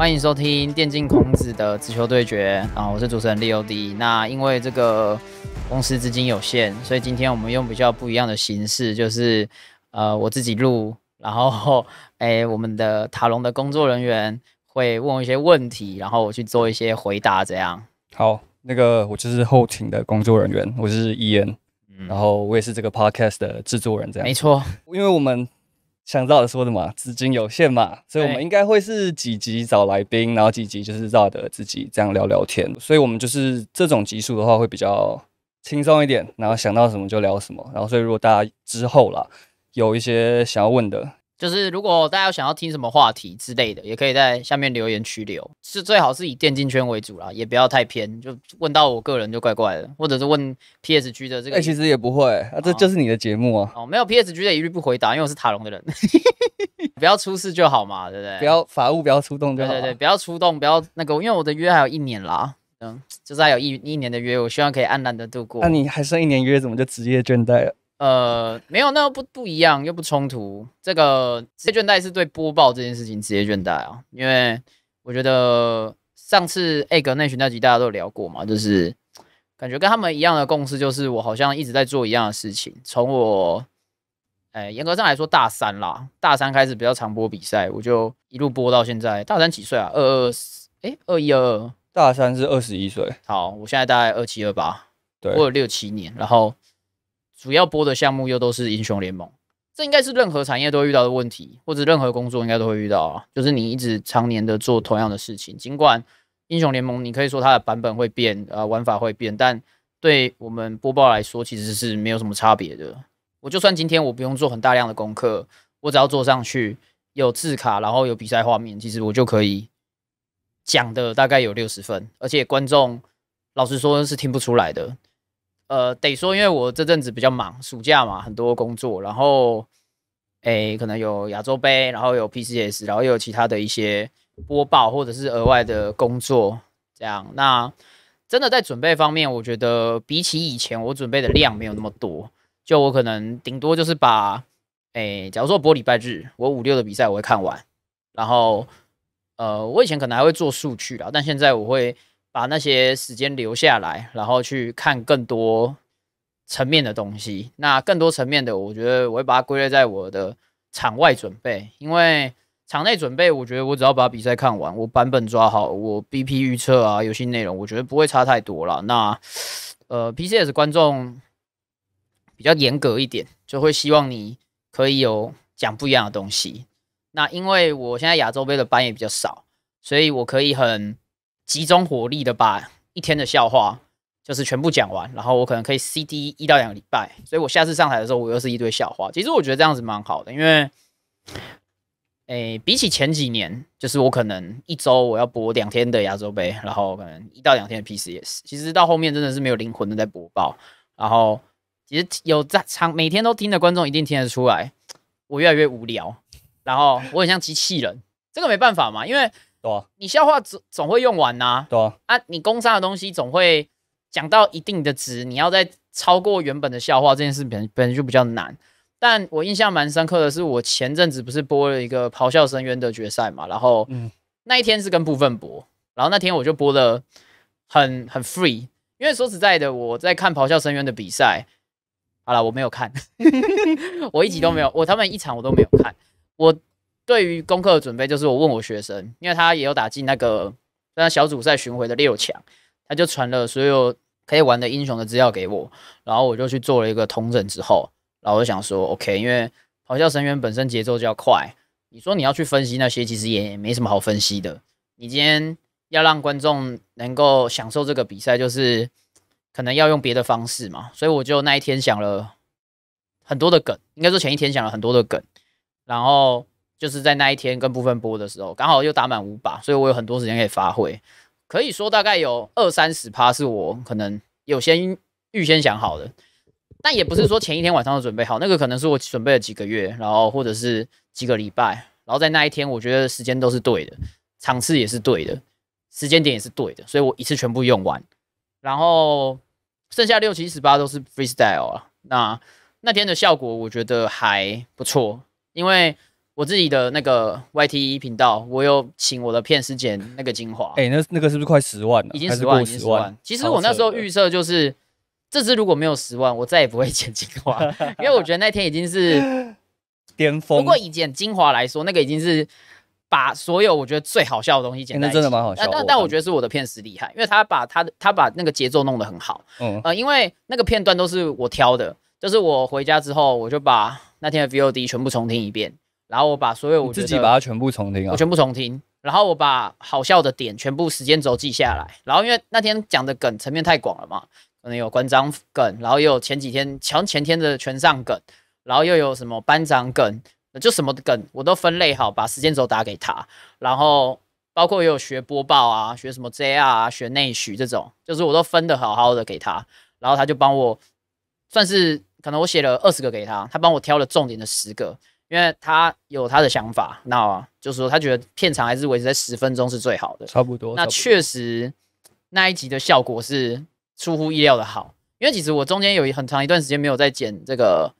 欢迎收听电竞孔子的直球对决啊！我是主持人利欧迪。那因为这个公司资金有限，所以今天我们用比较不一样的形式，就是呃我自己录，然后诶我们的塔隆的工作人员会问我一些问题，然后我去做一些回答，这样。好，那个我就是后勤的工作人员，我是伊恩，然后我也是这个 podcast 的制作人，这样。没错，因为我们。像赵德说的嘛，资金有限嘛，所以我们应该会是几集找来宾，然后几集就是赵的自己这样聊聊天。所以我们就是这种集数的话会比较轻松一点，然后想到什么就聊什么。然后所以如果大家之后啦有一些想要问的。就是如果大家想要听什么话题之类的，也可以在下面留言区留。是最好是以电竞圈为主啦，也不要太偏，就问到我个人就怪怪的，或者是问 PSG 的这个。哎，其实也不会啊，这就是你的节目啊。哦，没有 PSG 的一律不回答，因为我是塔隆的人。不要出事就好嘛，对不对？不要法务不要出动就好。对对对，不要出动，不要那个，因为我的约还有一年啦。嗯，就是还有一一年的约，我希望可以安然的度过。那你还剩一年约，怎么就职业倦怠了？呃，没有，那不不一样，又不冲突。这个职业倦怠是对播报这件事情职业倦怠啊，因为我觉得上次 egg 内群那集大家都聊过嘛，就是感觉跟他们一样的共识，就是我好像一直在做一样的事情。从我，哎，严格上来说大三啦，大三开始比较常播比赛，我就一路播到现在。大三几岁啊？二二，哎，二一二二，大三是二十一岁。好，我现在大概二七二八，对，播了六七年，然后。主要播的项目又都是英雄联盟，这应该是任何产业都会遇到的问题，或者任何工作应该都会遇到啊。就是你一直常年的做同样的事情，尽管英雄联盟你可以说它的版本会变，啊玩法会变，但对我们播报来说其实是没有什么差别的。我就算今天我不用做很大量的功课，我只要做上去有字卡，然后有比赛画面，其实我就可以讲的大概有六十分，而且观众老实说是听不出来的。呃，得说，因为我这阵子比较忙，暑假嘛，很多工作，然后，诶，可能有亚洲杯，然后有 P C S，然后又有其他的一些播报或者是额外的工作，这样。那真的在准备方面，我觉得比起以前，我准备的量没有那么多。就我可能顶多就是把，诶，假如说播礼拜日，我五六的比赛我会看完，然后，呃，我以前可能还会做数据啦，但现在我会。把那些时间留下来，然后去看更多层面的东西。那更多层面的，我觉得我会把它归类在我的场外准备。因为场内准备，我觉得我只要把比赛看完，我版本抓好，我 BP 预测啊，游戏内容，我觉得不会差太多了。那呃，PCS 观众比较严格一点，就会希望你可以有讲不一样的东西。那因为我现在亚洲杯的班也比较少，所以我可以很。集中火力的把一天的笑话就是全部讲完，然后我可能可以 C D 一到两个礼拜，所以我下次上台的时候我又是一堆笑话。其实我觉得这样子蛮好的，因为，诶，比起前几年，就是我可能一周我要播两天的亚洲杯，然后可能一到两天的 P C S，其实到后面真的是没有灵魂的在播报。然后其实有在场每天都听的观众一定听得出来，我越来越无聊，然后我很像机器人，这个没办法嘛，因为。对啊，你笑话总总会用完呐。对啊，啊，你工伤的东西总会讲到一定的值，你要再超过原本的笑话，这件事本本身就比较难。但我印象蛮深刻的是，我前阵子不是播了一个《咆哮深渊》的决赛嘛？然后，那一天是跟部分播，然后那天我就播了很很 free，因为说实在的，我在看《咆哮深渊》的比赛。好了，我没有看，我一集都没有，我他们一场我都没有看，我。对于功课的准备，就是我问我学生，因为他也有打进那个那小组赛巡回的六强，他就传了所有可以玩的英雄的资料给我，然后我就去做了一个通整之后，然后我就想说，OK，因为咆哮神元本身节奏就要快，你说你要去分析那些，其实也没什么好分析的。你今天要让观众能够享受这个比赛，就是可能要用别的方式嘛，所以我就那一天想了很多的梗，应该说前一天想了很多的梗，然后。就是在那一天跟部分播的时候，刚好又打满五把，所以我有很多时间可以发挥。可以说大概有二三十趴是我可能有先预先想好的，但也不是说前一天晚上都准备好，那个可能是我准备了几个月，然后或者是几个礼拜，然后在那一天我觉得时间都是对的，场次也是对的，时间点也是对的，所以我一次全部用完，然后剩下六七十八都是 freestyle 啊。那那天的效果我觉得还不错，因为。我自己的那个 Y T E 频道，我有请我的片师剪那个精华。哎，那那个是不是快十万了？已经十万，已经十万。其实我那时候预设就是，这支如果没有十万，我再也不会剪精华，因为我觉得那天已经是巅峰。不过以剪精华来说，那个已经是把所有我觉得最好笑的东西剪在一那真的蛮好笑。但但我觉得是我的片师厉害，因为他把他的他把那个节奏弄得很好。嗯呃，因为那个片段都是我挑的，就是我回家之后，我就把那天的 V O D 全部重听一遍。然后我把所有我自己把它全部重听啊，我全部重听。然后我把好笑的点全部时间轴记下来。然后因为那天讲的梗层面太广了嘛，可能有关张梗，然后又有前几天前前天的全上梗，然后又有什么班长梗，就什么梗我都分类好，把时间轴打给他。然后包括也有学播报啊，学什么 JR 啊，学内许这种，就是我都分的好好的给他。然后他就帮我算是可能我写了二十个给他，他帮我挑了重点的十个。因为他有他的想法，那就是说他觉得片长还是维持在十分钟是最好的，差不多。那确实那一集的效果是出乎意料的好，因为其实我中间有很长一段时间没有在剪这个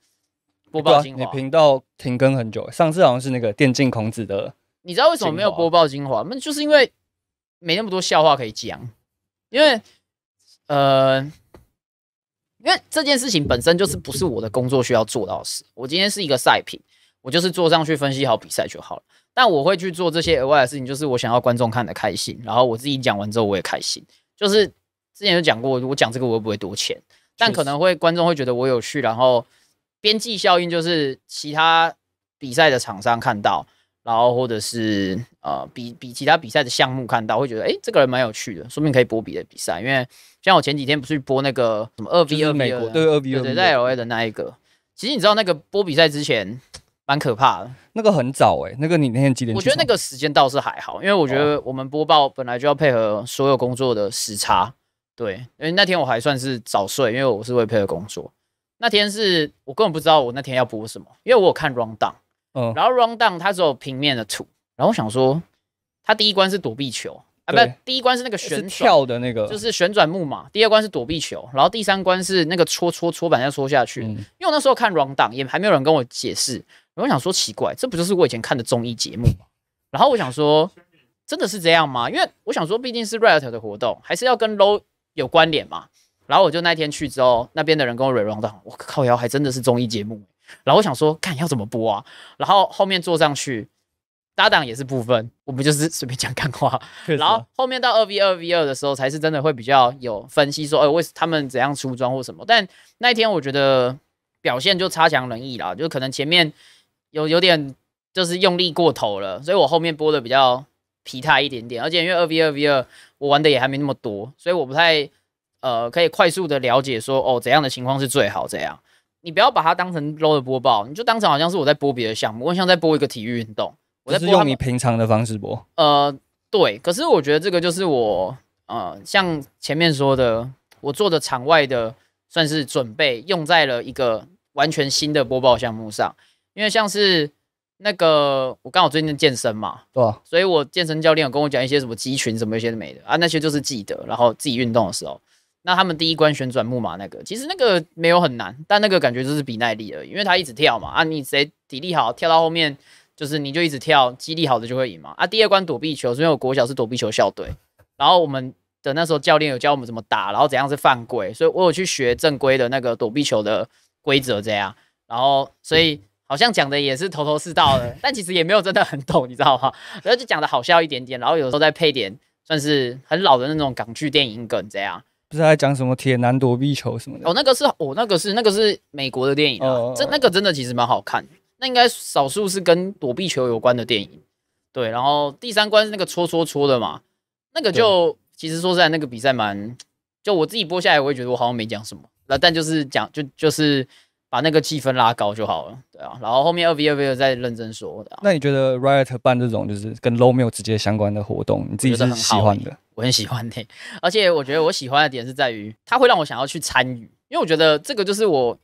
播报精华，你频道停更很久，上次好像是那个电竞孔子的。你知道为什么没有播报精华？那就是因为没那么多笑话可以讲，因为呃，因为这件事情本身就是不是我的工作需要做到事，我今天是一个赛品，我就是坐上去分析好比赛就好了，但我会去做这些额外的事情，就是我想要观众看的开心，然后我自己讲完之后我也开心。就是之前有讲过，我讲这个我又不会多钱，但可能会观众会觉得我有趣，然后边际效应就是其他比赛的厂商看到，然后或者是呃比比其他比赛的项目看到，会觉得哎这个人蛮有趣的，说不定可以播比的比赛，因为像我前几天不是播那个什么二 v 二美国对二 v 二对在 L A 的那一个，其实你知道那个播比赛之前。蛮可怕的，那个很早哎，那个你那天几点？我觉得那个时间倒是还好，因为我觉得我们播报本来就要配合所有工作的时差，对，因为那天我还算是早睡，因为我是为配合工作。那天是我根本不知道我那天要播什么，因为我有看《Run Down》，嗯，然后《Run Down》它只有平面的图，然后我想说，它第一关是躲避球。啊，不是，第一关是那个旋跳的那个，就是旋转木马。第二关是躲避球，然后第三关是那个戳戳戳板要戳下去。因为我那时候看 round w 档也还没有人跟我解释，我想说奇怪，这不就是我以前看的综艺节目吗？然后我想说真的是这样吗？因为我想说毕竟是 r o t 的活动，还是要跟 Low 有关联嘛。然后我就那天去之后，那边的人跟我 round 软档，我靠，我靠，还真的是综艺节目。然后我想说看要怎么播啊？然后后面坐上去。搭档也是部分，我们就是随便讲干话。然后后面到二 v 二 v 二的时候，才是真的会比较有分析，说，哎，为什他们怎样出装或什么？但那一天我觉得表现就差强人意啦，就可能前面有有点就是用力过头了，所以我后面播的比较疲态一点点。而且因为二 v 二 v 二，我玩的也还没那么多，所以我不太呃可以快速的了解说，哦，怎样的情况是最好？怎样？你不要把它当成 low 的播报，你就当成好像是我在播别的项目，我像在播一个体育运动。我是用你平常的方式播，呃，对，可是我觉得这个就是我，呃，像前面说的，我做的场外的算是准备，用在了一个完全新的播报项目上，因为像是那个我刚好最近健身嘛，对，所以我健身教练有跟我讲一些什么肌群什么一些没的啊，那些就是记得，然后自己运动的时候，那他们第一关旋转木马那个，其实那个没有很难，但那个感觉就是比耐力已，因为他一直跳嘛，啊，你谁体力好，跳到后面。就是你就一直跳，激励好的就会赢嘛啊！第二关躲避球，因为我国小是躲避球校队，然后我们的那时候教练有教我们怎么打，然后怎样是犯规，所以我有去学正规的那个躲避球的规则这样，然后所以好像讲的也是头头是道的，但其实也没有真的很懂，你知道吗？然后就讲的好笑一点点，然后有时候再配点算是很老的那种港剧电影梗这样，不是在讲什么铁男躲避球什么的哦，那个是哦，那个是那个是美国的电影啊，这那个真的其实蛮好看。那应该少数是跟躲避球有关的电影，对。然后第三关是那个戳戳戳的嘛，那个就其实说实在，那个比赛蛮……就我自己播下来，我也觉得我好像没讲什么。那但就是讲，就就是把那个气氛拉高就好了，对啊。然后后面二 v 二 v 二再认真说的。那你觉得 Riot 办这种就是跟 Low 没有直接相关的活动，你自己是喜欢的？我很喜欢的，而且我觉得我喜欢的点是在于，他会让我想要去参与，因为我觉得这个就是我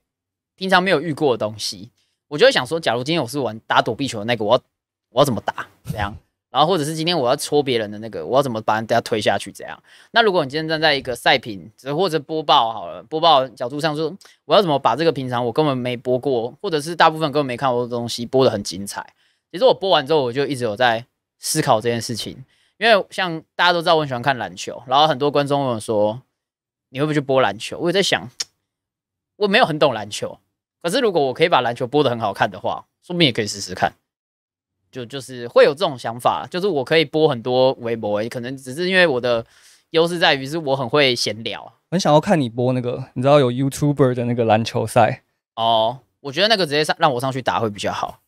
平常没有遇过的东西。我就会想说，假如今天我是玩打躲避球的那个，我要我要怎么打？怎样？然后或者是今天我要戳别人的那个，我要怎么把人家推下去？怎样？那如果你今天站在一个赛品只或者播报好了，播报角度上说，我要怎么把这个平常我根本没播过，或者是大部分根本没看过的东西播的很精彩？其实我播完之后，我就一直有在思考这件事情，因为像大家都知道我很喜欢看篮球，然后很多观众问我说，你会不会去播篮球？我有在想，我没有很懂篮球。可是，如果我可以把篮球播的很好看的话，说不定也可以试试看，就就是会有这种想法，就是我可以播很多微博。可能只是因为我的优势在于是我很会闲聊，很想要看你播那个，你知道有 YouTuber 的那个篮球赛哦。我觉得那个直接上让我上去打会比较好，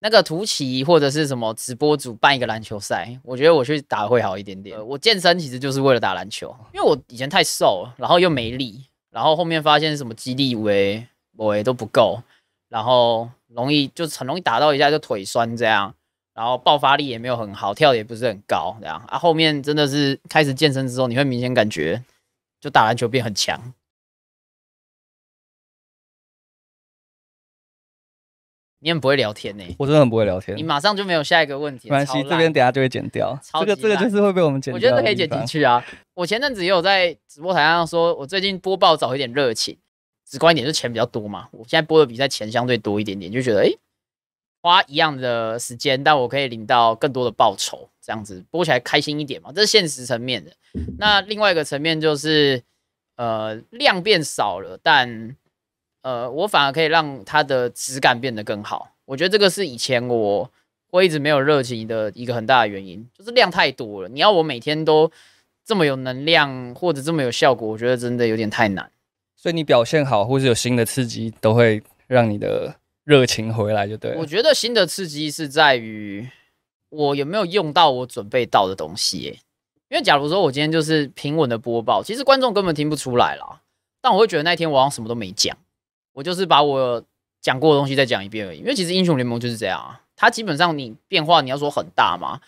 那个图奇或者是什么直播主办一个篮球赛，我觉得我去打会好一点点。我健身其实就是为了打篮球，因为我以前太瘦，然后又没力，然后后面发现什么肌力微。我也都不够，然后容易就是很容易打到一下就腿酸这样，然后爆发力也没有很好，跳也不是很高这样。啊，后面真的是开始健身之后，你会明显感觉就打篮球变很强。你很不会聊天呢，我真的很不会聊天。你马上就没有下一个问题，关系，这边等下就会剪掉。这个这个就是会被我们剪掉。我觉得可以剪进去啊。我前阵子也有在直播台上说，我最近播报早一点热情。直观一点就是钱比较多嘛，我现在播的比赛钱相对多一点点，就觉得哎，花一样的时间，但我可以领到更多的报酬，这样子播起来开心一点嘛。这是现实层面的。那另外一个层面就是，呃，量变少了，但呃，我反而可以让它的质感变得更好。我觉得这个是以前我会一直没有热情的一个很大的原因，就是量太多了。你要我每天都这么有能量或者这么有效果，我觉得真的有点太难。所以你表现好，或是有新的刺激，都会让你的热情回来，就对。我觉得新的刺激是在于我有没有用到我准备到的东西。因为假如说我今天就是平稳的播报，其实观众根本听不出来啦。但我会觉得那天我好像什么都没讲，我就是把我讲过的东西再讲一遍而已。因为其实英雄联盟就是这样啊，它基本上你变化你要说很大嘛，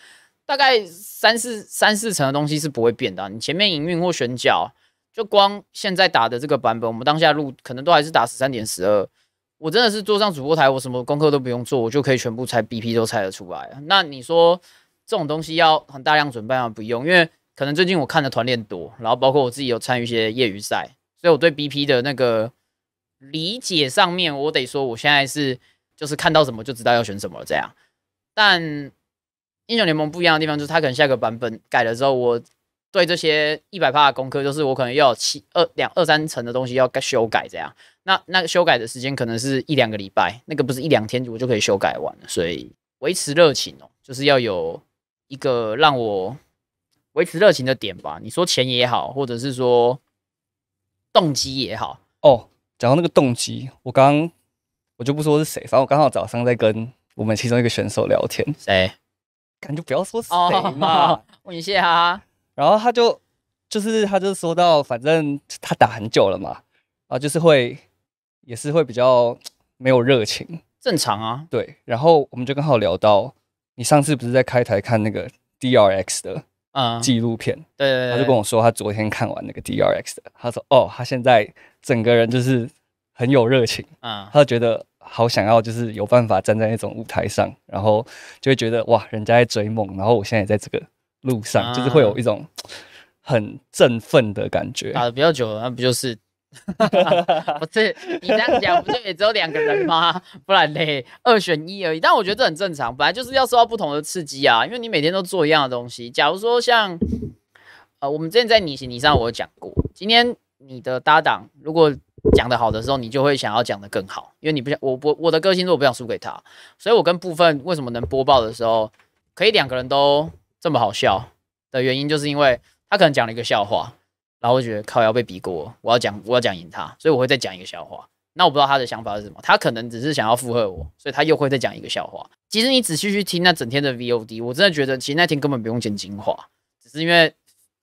大概三四三四成的东西是不会变的。你前面营运或选角。就光现在打的这个版本，我们当下路可能都还是打十三点十二。我真的是坐上主播台，我什么功课都不用做，我就可以全部拆 BP 都拆得出来。那你说这种东西要很大量准备吗？不用，因为可能最近我看的团练多，然后包括我自己有参与一些业余赛，所以我对 BP 的那个理解上面，我得说我现在是就是看到什么就知道要选什么这样。但英雄联盟不一样的地方就是，它可能下一个版本改了之后，我。对这些一百趴的功课，就是我可能要有七二两二三层的东西要修改，这样，那那个修改的时间可能是一两个礼拜，那个不是一两天我就可以修改完，所以维持热情哦，就是要有一个让我维持热情的点吧。你说钱也好，或者是说动机也好哦。讲到那个动机，我刚我就不说是谁，反正我刚好早上在跟我们其中一个选手聊天，谁？感觉不要说谁嘛，问一下哈。然后他就，就是他就说到，反正他打很久了嘛，啊，就是会，也是会比较没有热情，正常啊。对。然后我们就刚好聊到，你上次不是在开台看那个 DRX 的，嗯，纪录片。对对对。他就跟我说，他昨天看完那个 DRX 的，他说，哦，他现在整个人就是很有热情，嗯，他就觉得好想要就是有办法站在那种舞台上，然后就会觉得哇，人家在追梦，然后我现在也在这个。路上就是会有一种很振奋的感觉。打的比较久了，那不就是？不是你这样讲，不就也只有两个人吗？不然嘞，二选一而已。但我觉得这很正常，本来就是要受到不同的刺激啊。因为你每天都做一样的东西。假如说像呃，我们之前在你行你上我有讲过，今天你的搭档如果讲的好的时候，你就会想要讲的更好，因为你不想我我我的个性，我不想输给他。所以我跟部分为什么能播报的时候，可以两个人都。这么好笑的原因，就是因为他可能讲了一个笑话，然后觉得靠，要被比过，我要讲，我要讲赢他，所以我会再讲一个笑话。那我不知道他的想法是什么，他可能只是想要附和我，所以他又会再讲一个笑话。其实你仔细去听那整天的 VOD，我真的觉得其实那天根本不用剪精华，只是因为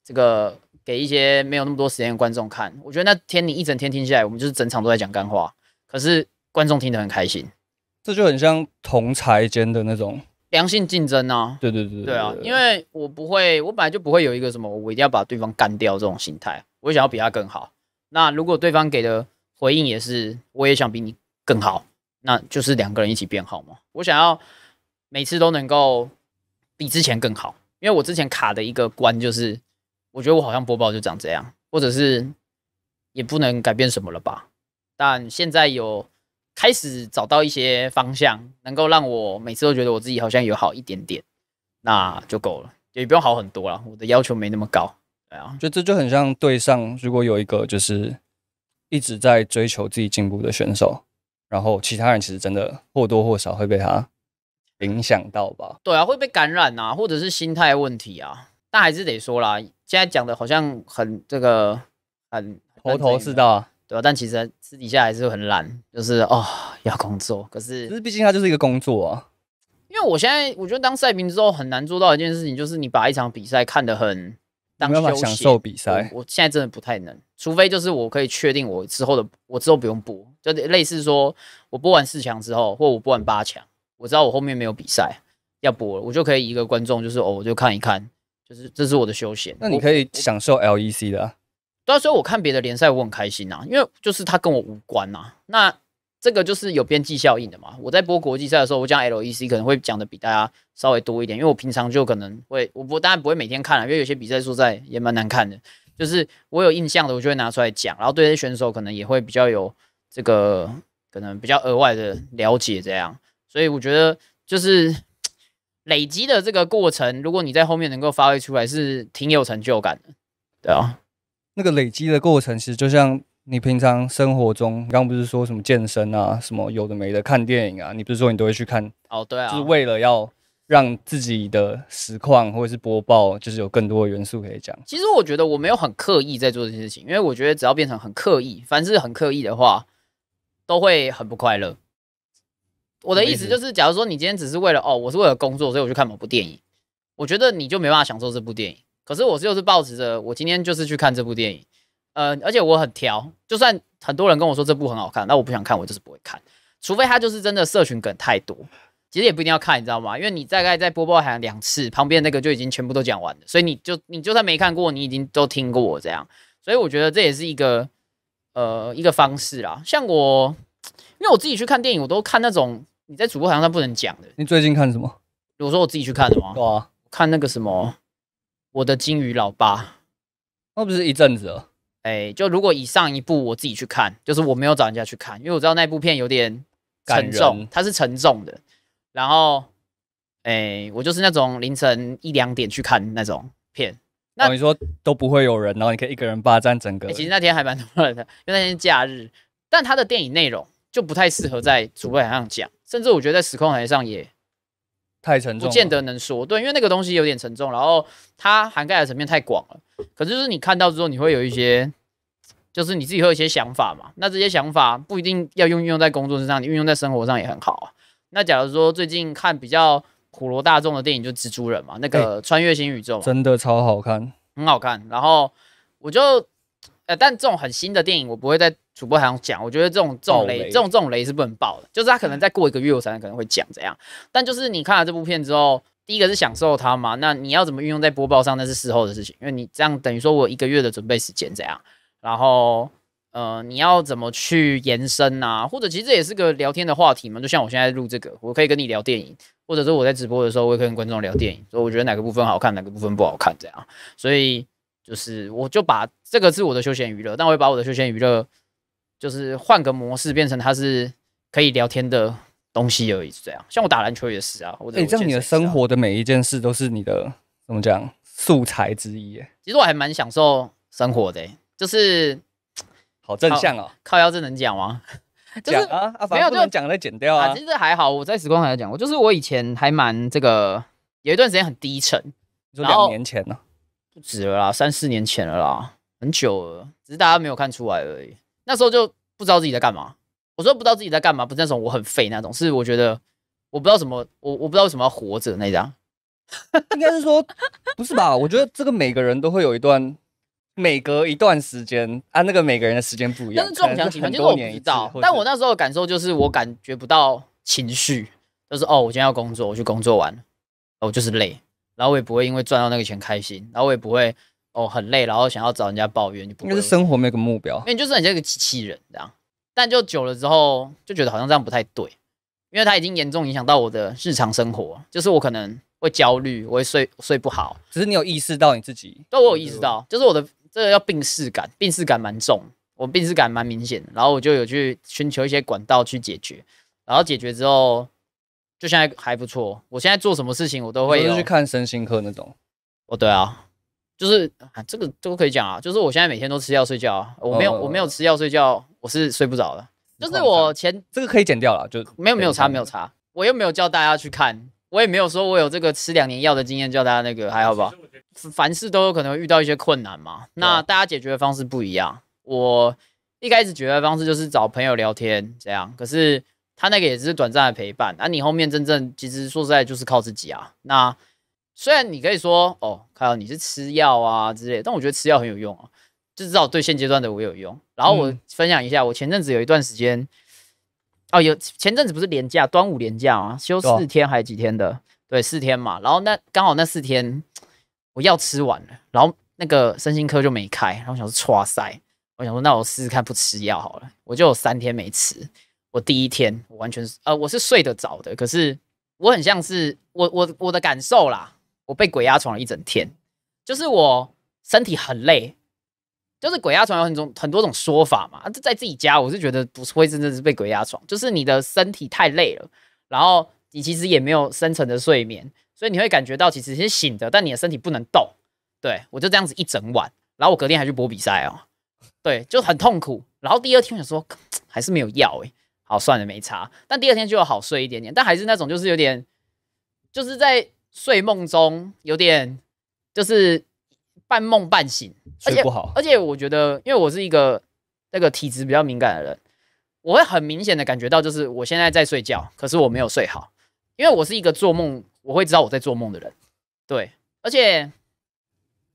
这个给一些没有那么多时间的观众看。我觉得那天你一整天听下来，我们就是整场都在讲干话，可是观众听得很开心。这就很像同台间的那种。良性竞争呢？对对对对啊！因为我不会，我本来就不会有一个什么，我一定要把对方干掉这种心态。我想要比他更好。那如果对方给的回应也是，我也想比你更好，那就是两个人一起变好嘛。我想要每次都能够比之前更好，因为我之前卡的一个关就是，我觉得我好像播报就长这样，或者是也不能改变什么了吧。但现在有。开始找到一些方向，能够让我每次都觉得我自己好像有好一点点，那就够了，也不用好很多了。我的要求没那么高。对啊，就这就很像对上，如果有一个就是一直在追求自己进步的选手，然后其他人其实真的或多或少会被他影响到吧？对啊，会被感染啊，或者是心态问题啊。但还是得说啦，现在讲的好像很这个很头头是道啊。对吧？但其实私底下还是很懒，就是哦要工作，可是可是毕竟它就是一个工作。啊。因为我现在我觉得当赛评之后很难做到一件事情，就是你把一场比赛看得很，没有办法享受比赛。我现在真的不太能，除非就是我可以确定我之后的，我之后不用播，就类似说我播完四强之后，或我播完八强，我知道我后面没有比赛要播，了，我就可以一个观众就是哦我就看一看，就是这是我的休闲。那你可以享受 LEC 的。所以说，我看别的联赛我很开心啊，因为就是它跟我无关呐。那这个就是有边际效应的嘛。我在播国际赛的时候，我讲 LEC 可能会讲的比大家稍微多一点，因为我平常就可能会我不当然不会每天看了，因为有些比赛输在也蛮难看的。就是我有印象的，我就会拿出来讲，然后对些选手可能也会比较有这个可能比较额外的了解这样。所以我觉得就是累积的这个过程，如果你在后面能够发挥出来，是挺有成就感的。对啊。那个累积的过程，其实就像你平常生活中，刚不是说什么健身啊，什么有的没的，看电影啊，你不是说你都会去看？哦，对啊，就是为了要让自己的实况或者是播报，就是有更多的元素可以讲。其实我觉得我没有很刻意在做这些事情，因为我觉得只要变成很刻意，凡是很刻意的话，都会很不快乐。我的意思就是，假如说你今天只是为了哦，我是为了工作，所以我去看某部电影，我觉得你就没办法享受这部电影。可是我就是抱持着我今天就是去看这部电影，呃，而且我很挑，就算很多人跟我说这部很好看，那我不想看，我就是不会看，除非他就是真的社群梗太多，其实也不一定要看，你知道吗？因为你大概在播报还有两次，旁边那个就已经全部都讲完了，所以你就你就算没看过，你已经都听过我这样，所以我觉得这也是一个呃一个方式啦。像我，因为我自己去看电影，我都看那种你在主播台上不能讲的。你最近看什么？如果说我自己去看的什哇，看那个什么。我的金鱼老爸，那不是一阵子了。哎，就如果以上一部我自己去看，就是我没有找人家去看，因为我知道那部片有点沉重，它是沉重的。然后，哎，我就是那种凌晨一两点去看那种片。那等于说都不会有人，然后你可以一个人霸占整个。其实那天还蛮多人的，因为那天假日。但他的电影内容就不太适合在主会上讲，甚至我觉得在时空台上也。太沉重，不见得能说对，因为那个东西有点沉重，然后它涵盖的层面太广了。可是就是你看到之后，你会有一些，就是你自己会有一些想法嘛。那这些想法不一定要运用在工作身上，你运用在生活上也很好啊。那假如说最近看比较普罗大众的电影，就蜘蛛人嘛，那个穿越新宇宙，真的超好看，很好看。然后我就，呃，但这种很新的电影，我不会在。主播还要讲，我觉得这种这种雷，这种这种雷是不能爆的，就是他可能再过一个月，我才能可能会讲这样。但就是你看了这部片之后，第一个是享受它嘛，那你要怎么运用在播报上，那是事后的事情。因为你这样等于说，我一个月的准备时间这样，然后呃，你要怎么去延伸啊？或者其实这也是个聊天的话题嘛，就像我现在录这个，我可以跟你聊电影，或者是我在直播的时候，我会跟观众聊电影，说我觉得哪个部分好看，哪个部分不好看这样。所以就是我就把这个是我的休闲娱乐，但我会把我的休闲娱乐。就是换个模式，变成它是可以聊天的东西而已，是这样。像我打篮球也是啊，我者哎，这样你的生活的每一件事都是你的怎么讲素材之一。其实我还蛮享受生活的，就是好正向哦。靠腰子能讲吗？讲啊，没有就讲了，剪掉啊。其实还好，我在时光台讲过，就是我以前还蛮这个，有一段时间很低沉。就两年前了，不止了啦，三四年前了啦，很久了，只是大家没有看出来而已。那时候就不知道自己在干嘛。我说不知道自己在干嘛，不是那种我很废那种，是我觉得我不知道什么，我我不知道为什么要活着那样。应该是说不是吧？我觉得这个每个人都会有一段，每隔一段时间，啊，那个每个人的时间不一样。但是这种现象其实我遇到，但我那时候的感受就是我感觉不到情绪，就是哦，我今天要工作，我去工作完了，我就是累，然后我也不会因为赚到那个钱开心，然后我也不会。哦，很累，然后想要找人家抱怨，应该是生活没有目标，因为就是你这个机器人这样。但就久了之后，就觉得好像这样不太对，因为它已经严重影响到我的日常生活，就是我可能会焦虑，我会睡睡不好。只是你有意识到你自己？对，我有意识到，就是我的这个要病逝感，病逝感蛮重，我病逝感蛮明显，然后我就有去寻求一些管道去解决，然后解决之后，就现在还不错。我现在做什么事情，我都会有去看身心科那种。哦，对啊。就是啊，这个都可以讲啊，就是我现在每天都吃药睡觉，我没有我没有吃药睡觉，我是睡不着的。就是我前这个可以剪掉了，就没有没有差没有差，我又没有叫大家去看，我也没有说我有这个吃两年药的经验，叫大家那个还好不好？凡事都有可能遇到一些困难嘛，那大家解决的方式不一样。我一开始解决的方式就是找朋友聊天这样，可是他那个也只是短暂的陪伴，那你后面真正其实说实在就是靠自己啊，那。虽然你可以说哦，看到你是吃药啊之类，但我觉得吃药很有用啊，至少对现阶段的我有用。然后我分享一下，我前阵子有一段时间，哦，有前阵子不是连假，端午连假啊，休四天还是几天的？对，四天嘛。然后那刚好那四天，我药吃完了，然后那个身心科就没开。然后我想说，哇塞，我想说，那我试试看不吃药好了。我就有三天没吃，我第一天我完全是呃，我是睡得着的，可是我很像是我我我的感受啦。我被鬼压床了一整天，就是我身体很累，就是鬼压床有很多种很多种说法嘛。就在自己家，我是觉得不是会真的是被鬼压床，就是你的身体太累了，然后你其实也没有深层的睡眠，所以你会感觉到其实是醒着，但你的身体不能动。对我就这样子一整晚，然后我隔天还去播比赛哦，对，就很痛苦。然后第二天我想说 还是没有药诶，好算了没差。但第二天就好睡一点点，但还是那种就是有点就是在。睡梦中有点就是半梦半醒，而且不好。而且我觉得，因为我是一个那个体质比较敏感的人，我会很明显的感觉到，就是我现在在睡觉，可是我没有睡好，因为我是一个做梦，我会知道我在做梦的人。对，而且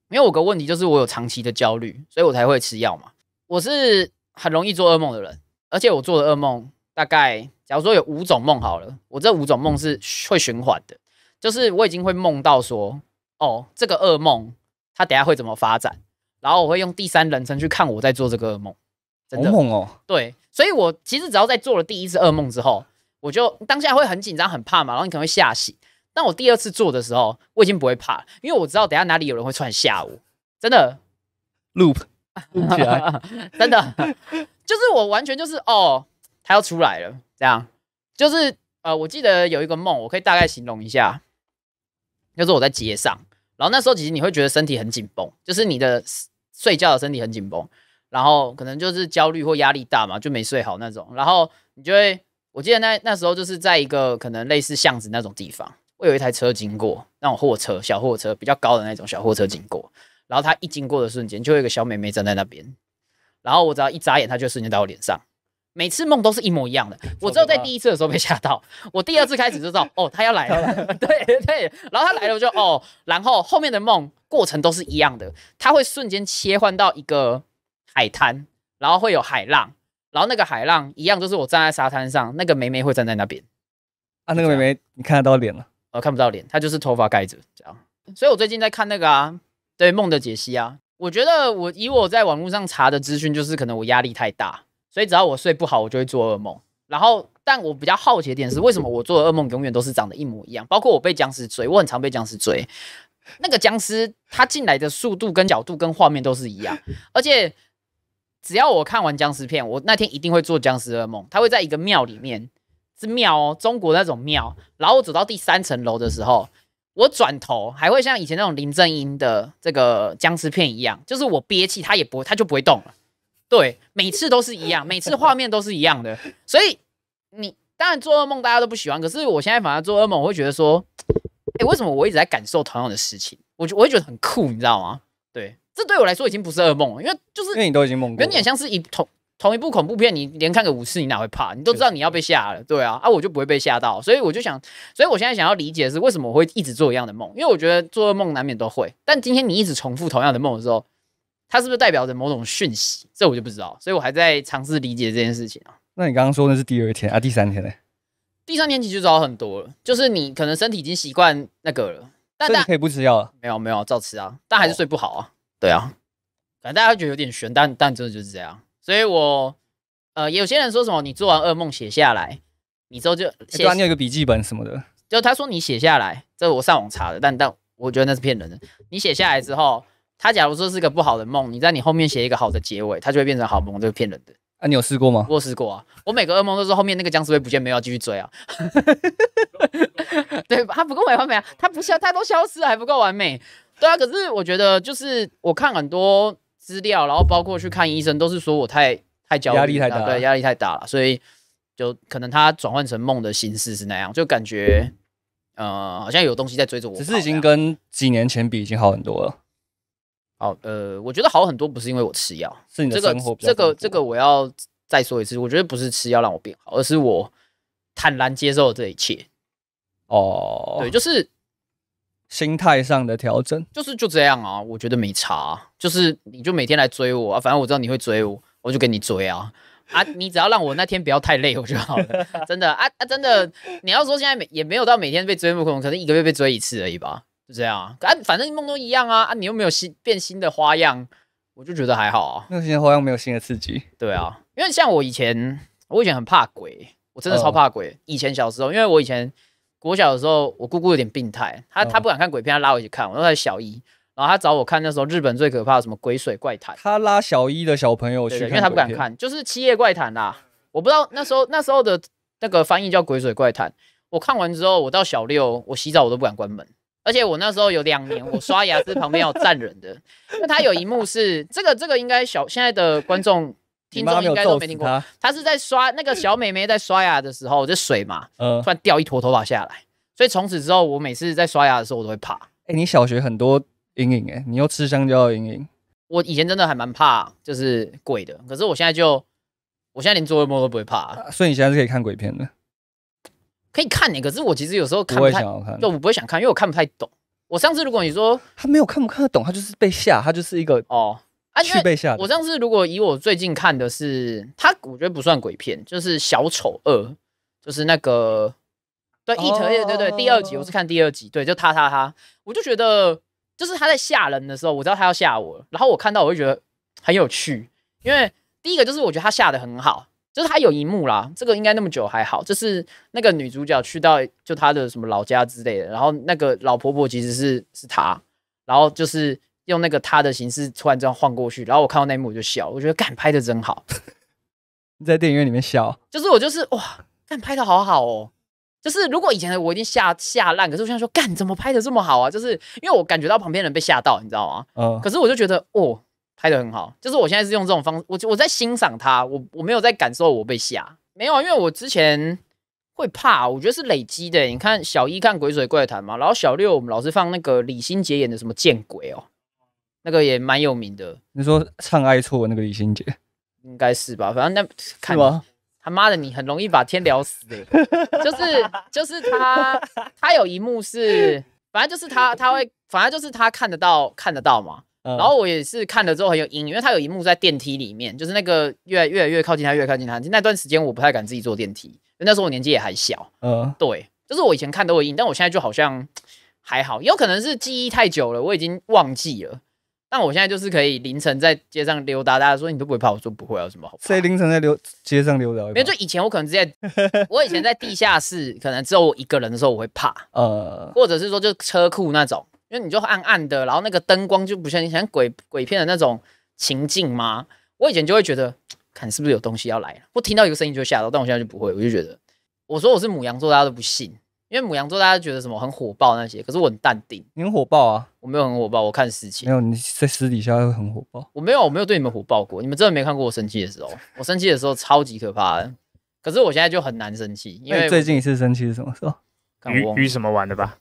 因为我个问题就是我有长期的焦虑，所以我才会吃药嘛。我是很容易做噩梦的人，而且我做的噩梦大概，假如说有五种梦好了，我这五种梦是会循环的。就是我已经会梦到说，哦，这个噩梦，它等下会怎么发展？然后我会用第三人称去看我在做这个噩梦。真的哦，对，所以，我其实只要在做了第一次噩梦之后，我就当下会很紧张、很怕嘛，然后你可能会吓醒。但我第二次做的时候，我已经不会怕了，因为我知道等下哪里有人会出来吓我。真的，loop，真的，就是我完全就是哦，他要出来了，这样，就是呃，我记得有一个梦，我可以大概形容一下。就是我在街上，然后那时候其实你会觉得身体很紧绷，就是你的睡觉的身体很紧绷，然后可能就是焦虑或压力大嘛，就没睡好那种。然后你就会，我记得那那时候就是在一个可能类似巷子那种地方，会有一台车经过，那种货车、小货车比较高的那种小货车经过，然后它一经过的瞬间，就会有个小美眉站在那边，然后我只要一眨眼，他就瞬间到我脸上。每次梦都是一模一样的，我只有在第一次的时候被吓到，我第二次开始就知道哦，他要来了，对对，然后他来了我就哦，然后后面的梦过程都是一样的，他会瞬间切换到一个海滩，然后会有海浪，然后那个海浪一样就是我站在沙滩上，那个梅梅会站在那边啊，那个梅梅你看得到脸了？哦、看不到脸，她就是头发盖着这样。所以我最近在看那个啊，对梦的解析啊，我觉得我以我在网络上查的资讯，就是可能我压力太大。所以只要我睡不好，我就会做噩梦。然后，但我比较好奇的点是，为什么我做的噩梦永远都是长得一模一样？包括我被僵尸追，我很常被僵尸追。那个僵尸他进来的速度、跟角度、跟画面都是一样。而且，只要我看完僵尸片，我那天一定会做僵尸噩梦。他会在一个庙里面，是庙哦，中国那种庙。然后我走到第三层楼的时候，我转头还会像以前那种林正英的这个僵尸片一样，就是我憋气，他也不他就不会动了。对，每次 都是一样，每次画面都是一样的，所以你当然做噩梦，大家都不喜欢。可是我现在反而做噩梦，我会觉得说，哎，为什么我一直在感受同样的事情？我就我会觉得很酷，你知道吗？对，这对我来说已经不是噩梦了，因为就是因为你都已经梦过，有点像是一同同一部恐怖片，你连看个五次，你哪会怕？你都知道你要被吓了，对啊，啊我就不会被吓到，所以我就想，所以我现在想要理解是为什么我会一直做一样的梦，因为我觉得做噩梦难免都会，但今天你一直重复同样的梦的时候。它是不是代表着某种讯息？这我就不知道，所以我还在尝试理解这件事情啊。那你刚刚说那是第二天啊，第三天嘞？第三天其实早很多了，就是你可能身体已经习惯那个了。但你可以不吃药了？没有没有，照吃啊。但还是睡不好啊。对啊，反正大家觉得有点玄，但但真的就是这样。所以我呃，有些人说什么你做完噩梦写下来，你之后就突下弄个笔记本什么的。就他说你写下来，这我上网查的，但但我觉得那是骗人的。你写下来之后。他假如说是个不好的梦，你在你后面写一个好的结尾，他就会变成好梦，就是骗人的。啊，你有试过吗？我试过啊，我每个噩梦都是后面那个僵尸会不见，没有继续追啊。哈哈哈！对，他不够完美啊，他不消他都消失了，还不够完美。对啊，可是我觉得就是我看很多资料，然后包括去看医生，都是说我太太焦虑太大，对压力太大了，所以就可能他转换成梦的形式是那样，就感觉呃好像有东西在追着我。只是已经跟几年前比，已经好很多了。好，呃，我觉得好很多，不是因为我吃药，是你的生活。这个，这个，这个，我要再说一次，我觉得不是吃药让我变好，而是我坦然接受这一切。哦，对，就是心态上的调整，就是就这样啊，我觉得没差，就是你就每天来追我啊，反正我知道你会追我，我就跟你追啊啊，你只要让我那天不要太累，我就好了，真的啊啊，真的，你要说现在没也没有到每天被追，不可能可能一个月被追一次而已吧。是这样啊，反正梦都一样啊，啊，你又没有新变新的花样，我就觉得还好啊。变新的花样没有新的刺激。对啊，因为像我以前，我以前很怕鬼，我真的超怕鬼。以前小时候，因为我以前国小的时候，我姑姑有点病态，她她不敢看鬼片，她拉我一起看。我那她才小一，然后她找我看那时候日本最可怕的什么鬼水怪谈。他拉小一的小朋友去，因为他不敢看，就是《七夜怪谈》啦。我不知道那时候那时候的那个翻译叫《鬼水怪谈》。我看完之后，我到小六，我洗澡我都不敢关门。而且我那时候有两年，我刷牙是旁边有站人的。那他有一幕是这个，这个应该小现在的观众听众应该都没听过。他是在刷那个小美眉在刷牙的时候，这水嘛，嗯，突然掉一坨头发下来。所以从此之后，我每次在刷牙的时候，我都会怕。哎，你小学很多阴影哎，你又吃香蕉的阴影。我以前真的还蛮怕，就是鬼的。可是我现在就，我现在连做噩梦都不会怕。所以你现在是可以看鬼片的。可以看呢，可是我其实有时候看不太，就我不会想看，因为我看不太懂。我上次如果你说他没有看不看得懂，他就是被吓，他就是一个哦，去被吓。我上次如果以我最近看的是他，我觉得不算鬼片，就是小丑二，就是那个对，一、二、对对，第二集我是看第二集，对，就他、他、他，我就觉得就是他在吓人的时候，我知道他要吓我，然后我看到我会觉得很有趣，因为第一个就是我觉得他吓的很好。就是他有一幕啦，这个应该那么久还好。就是那个女主角去到就她的什么老家之类的，然后那个老婆婆其实是是她，然后就是用那个她的形式突然这样晃过去，然后我看到那一幕我就笑，我觉得干拍的真好。你在电影院里面笑，就是我就是哇，干拍的好好哦。就是如果以前的我一定吓吓烂，可是我现在说干怎么拍的这么好啊？就是因为我感觉到旁边人被吓到，你知道吗？嗯。可是我就觉得哦。拍得很好，就是我现在是用这种方，式，我我在欣赏他，我我没有在感受我被吓，没有因为我之前会怕，我觉得是累积的。你看小一看《鬼水怪谈》嘛，然后小六我们老是放那个李心洁演的什么见鬼哦，那个也蛮有名的。你说唱爱错的那个李心洁，应该是吧？反正那看什么他妈的，你很容易把天聊死哎，就是就是他他有一幕是，反正就是他他会，反正就是他看得到看得到嘛。然后我也是看了之后很有阴影，因为他有一幕在电梯里面，就是那个越越来越靠近他，越靠近他。那段时间我不太敢自己坐电梯，那时候我年纪也还小。嗯，对，就是我以前看都会阴，但我现在就好像还好，有可能是记忆太久了，我已经忘记了。但我现在就是可以凌晨在街上溜达，大家说你都不会怕，我说不会，有什么好？所以凌晨在溜街上溜达？没有，就以前我可能在，我以前在地下室可能只有我一个人的时候我会怕，呃，或者是说就车库那种。因为你就暗暗的，然后那个灯光就不像以前鬼鬼片的那种情境吗？我以前就会觉得，看是不是有东西要来了，我听到一个声音就吓到。但我现在就不会，我就觉得，我说我是母羊座，大家都不信，因为母羊座大家觉得什么很火爆那些，可是我很淡定。你很火爆啊！我没有很火爆，我看事情没有。你在私底下会很火爆，我没有，我没有对你们火爆过。你们真的没看过我生气的时候，我生气的时候超级可怕的。可是我现在就很难生气，因为最近一次生气是什么时候？鱼鱼什么玩的吧？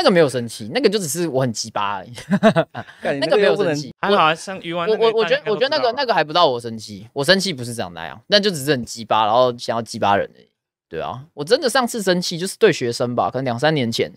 那个没有生气，那个就只是我很鸡巴而已。那个没有生气，还好像鱼丸。我我我觉得我觉得那个那个还不到我生气，我生气不是这样那样，那就只是很鸡巴，然后想要鸡巴人而已。对啊，我真的上次生气就是对学生吧，可能两三年前。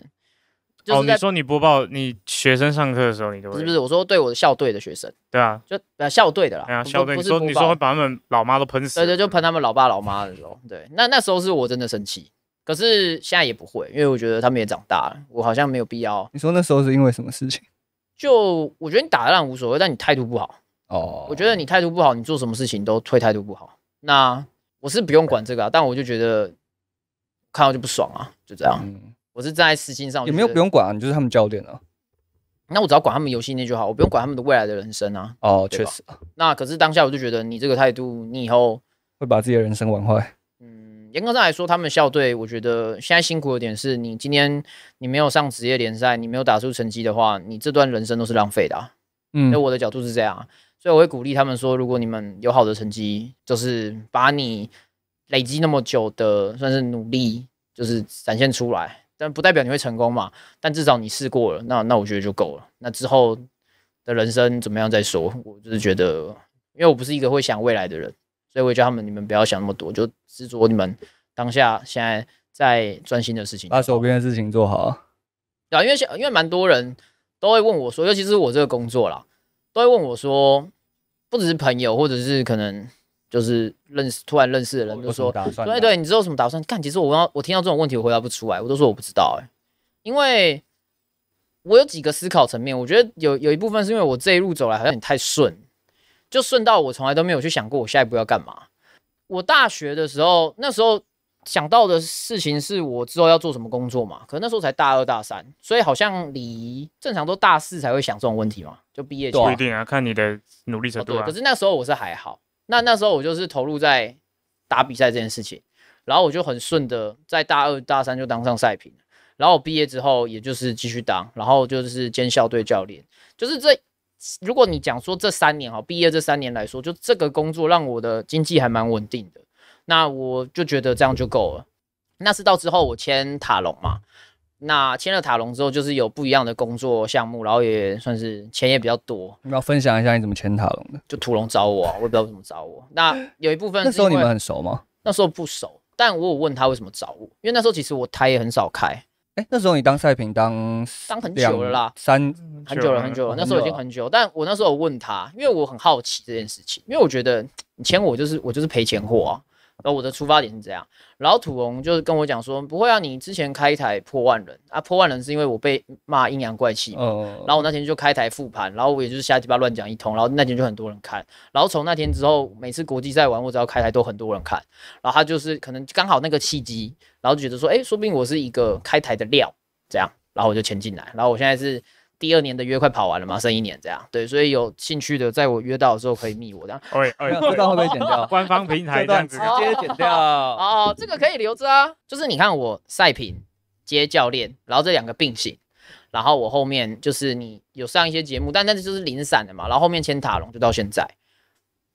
哦，你说你播报你学生上课的时候，你都是不是？我说对我的校队的学生，对啊，就校队的啦。对啊，校队。你说你说会把他们老妈都喷死？对对，就喷他们老爸老妈的时候，对，那那时候是我真的生气。可是现在也不会，因为我觉得他们也长大了，我好像没有必要。你说那时候是因为什么事情？就我觉得你打烂无所谓，但你态度不好哦。我觉得你态度不好，你做什么事情都推态度不好。那我是不用管这个啊，但我就觉得看到就不爽啊，就这样。我是站在私心上，也没有不用管啊，你就是他们教练了。那我只要管他们游戏内就好，我不用管他们的未来的人生啊。哦，确实。那可是当下我就觉得你这个态度，你以后会把自己的人生玩坏。严格上来说，他们校队，我觉得现在辛苦的点是，你今天你没有上职业联赛，你没有打出成绩的话，你这段人生都是浪费的。嗯，那我的角度是这样，所以我会鼓励他们说，如果你们有好的成绩，就是把你累积那么久的算是努力，就是展现出来。但不代表你会成功嘛，但至少你试过了，那那我觉得就够了。那之后的人生怎么样再说，我就是觉得，因为我不是一个会想未来的人。所以我叫他们，你们不要想那么多，就执着你们当下现在在专心的事情，把手边的事情做好。对啊，因为现因为蛮多人都会问我说，尤其是我这个工作啦，都会问我说，不只是朋友，或者是可能就是认识突然认识的人，就说，对对，你知道什么打算？干，其实我我听到这种问题，我回答不出来，我都说我不知道哎，因为我有几个思考层面，我觉得有有一部分是因为我这一路走来好像太顺。就顺到我从来都没有去想过我下一步要干嘛。我大学的时候，那时候想到的事情是我之后要做什么工作嘛。可那时候才大二大三，所以好像离正常都大四才会想这种问题嘛。就毕业就不一定啊，看你的努力程度。对，可是那时候我是还好。那那时候我就是投入在打比赛这件事情，然后我就很顺的在大二大三就当上赛评。然后我毕业之后，也就是继续当，然后就是兼校队教练，就是这。如果你讲说这三年哈，毕业这三年来说，就这个工作让我的经济还蛮稳定的，那我就觉得这样就够了。那是到之后我签塔龙嘛，那签了塔龙之后就是有不一样的工作项目，然后也算是钱也比较多。你要分享一下你怎么签塔龙的？就屠龙找我，啊，我也不知道怎么找我。那有一部分那时候你们很熟吗？那时候不熟，但我有问他为什么找我，因为那时候其实我台也很少开。哎，那时候你当赛品当当很久了啦，三很久了很久，了，那时候已经很久。但我那时候有问他，因为我很好奇这件事情，因为我觉得你签我就是我就是赔钱货啊。然后我的出发点是这样，然后土龙就是跟我讲说，不会啊，你之前开一台破万人啊，破万人是因为我被骂阴阳怪气嘛，然后我那天就开台复盘，然后我也就是瞎鸡巴乱讲一通，然后那天就很多人看，然后从那天之后，每次国际赛玩我只要开台都很多人看，然后他就是可能刚好那个契机，然后觉得说，哎，说不定我是一个开台的料，这样，然后我就潜进来，然后我现在是。第二年的约快跑完了吗？剩一年这样，对，所以有兴趣的在我约到的时候可以密我这样，哎，不知道会不会剪掉？官方平台这样子直接剪掉哦，这个可以留着啊。就是你看我赛品接教练，然后这两个并行，然后我后面就是你有上一些节目，但但是就是零散的嘛。然后后面签塔龙就到现在，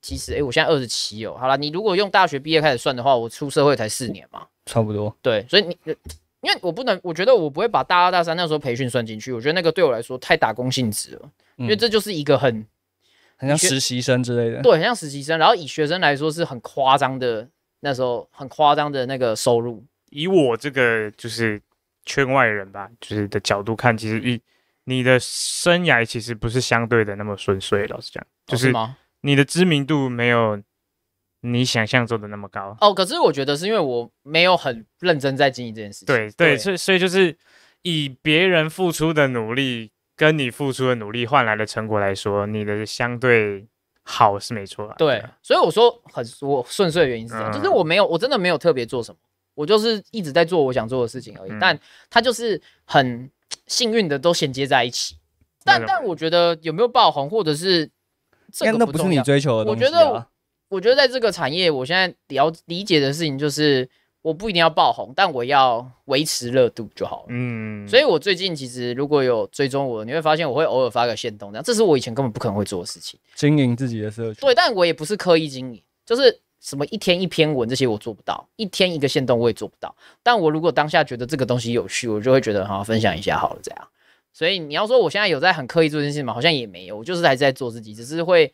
其实哎，我现在二十七哦。好了，你如果用大学毕业开始算的话，我出社会才四年嘛，差不多。对，所以你。因为我不能，我觉得我不会把大二大三那时候培训算进去，我觉得那个对我来说太打工性质了，因为这就是一个很很像实习生之类的，对，很像实习生，然后以学生来说是很夸张的，那时候很夸张的那个收入。以我这个就是圈外人吧，就是的角度看，其实你你的生涯其实不是相对的那么顺遂，老实讲，就是你的知名度没有。你想象做的那么高哦，可是我觉得是因为我没有很认真在经营这件事。情。对对，所以所以就是以别人付出的努力跟你付出的努力换来的成果来说，你的相对好是没错。对，所以我说很我顺遂的原因是，就是我没有我真的没有特别做什么，我就是一直在做我想做的事情而已。但他就是很幸运的都衔接在一起。但但我觉得有没有爆红，或者是那那不是你追求的东西。我觉得在这个产业，我现在了理解的事情就是，我不一定要爆红，但我要维持热度就好了。嗯，所以我最近其实如果有追踪我，你会发现我会偶尔发个线动这样，这是我以前根本不可能会做的事情。经营自己的社群。对，但我也不是刻意经营，就是什么一天一篇文这些我做不到，一天一个线动我也做不到。但我如果当下觉得这个东西有趣，我就会觉得好分享一下好了这样。所以你要说我现在有在很刻意做这件情吗？好像也没有，我就是还是在做自己，只是会。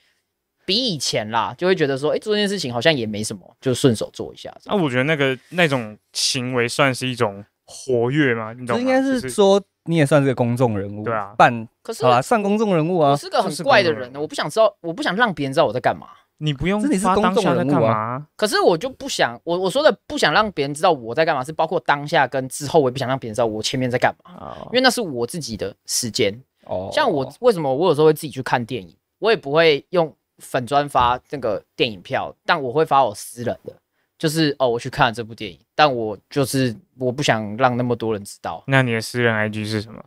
比以前啦，就会觉得说，哎，做这件事情好像也没什么，就顺手做一下。那我觉得那个那种行为算是一种活跃吗？不应该是说你也算是个公众人物，对啊，扮可是啊，算公众人物啊。我是个很怪的人，我不想知道，我不想让别人知道我在干嘛。你不用，你是公众人物啊。可是我就不想，我我说的不想让别人知道我在干嘛，是包括当下跟之后，我也不想让别人知道我前面在干嘛，因为那是我自己的时间。哦，像我为什么我有时候会自己去看电影，我也不会用。粉专发那个电影票，但我会发我私人的，就是哦，我去看了这部电影，但我就是我不想让那么多人知道。那你的私人 IG 是什么？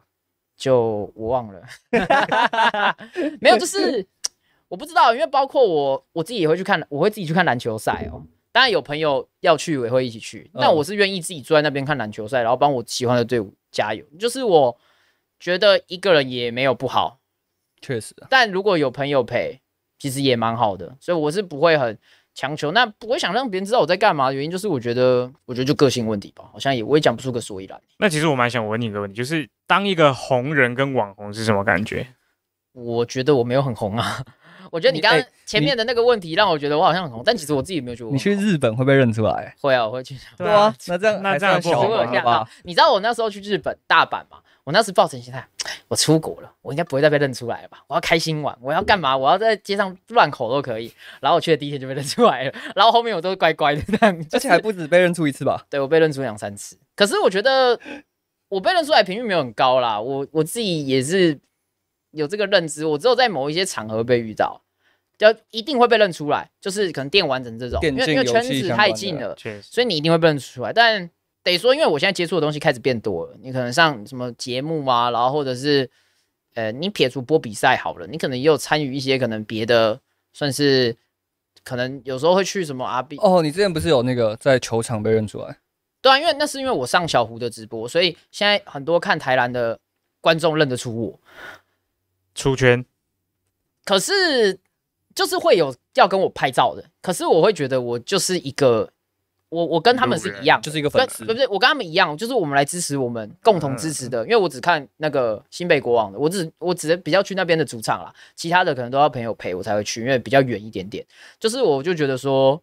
就我忘了，没有，就是我不知道，因为包括我我自己也会去看，我会自己去看篮球赛哦。当然有朋友要去，我也会一起去，但我是愿意自己坐在那边看篮球赛，然后帮我喜欢的队伍加油。就是我觉得一个人也没有不好，确实。但如果有朋友陪。其实也蛮好的，所以我是不会很强求，那不会想让别人知道我在干嘛。原因就是我觉得，我觉得就个性问题吧，好像也我也讲不出个所以然。那其实我蛮想问你一个问题，就是当一个红人跟网红是什么感觉？我觉得我没有很红啊，我觉得你刚刚前面的那个问题让我觉得我好像很红，但其实我自己没有觉得。你去日本会被认出来？会啊，我会去。对啊，那这样那这样不好你知道我那时候去日本大阪嘛？我那时抱成心态，我出国了，我应该不会再被认出来吧？我要开心玩，我要干嘛？我要在街上乱口都可以。然后我去的第一天就被认出来了，然后后面我都乖乖的那样。而且还不止被认出一次吧？对我被认出两三次。可是我觉得我被认出来频率没有很高啦。我我自己也是有这个认知，我只有在某一些场合被遇到，就一定会被认出来。就是可能电玩城这种，因为圈子太近了，所以你一定会被认出来。但得说，因为我现在接触的东西开始变多了。你可能上什么节目啊，然后或者是，呃，你撇除播比赛好了，你可能也有参与一些可能别的，算是可能有时候会去什么阿 B 哦。你之前不是有那个在球场被认出来？对啊，因为那是因为我上小胡的直播，所以现在很多看台篮的观众认得出我出圈。可是就是会有要跟我拍照的，可是我会觉得我就是一个。我我跟他们是一样，就是一个粉丝，不是我跟他们一样，就是我们来支持我们共同支持的。因为我只看那个新北国王的，我只我只能比较去那边的主场啦，其他的可能都要朋友陪我才会去，因为比较远一点点。就是我就觉得说，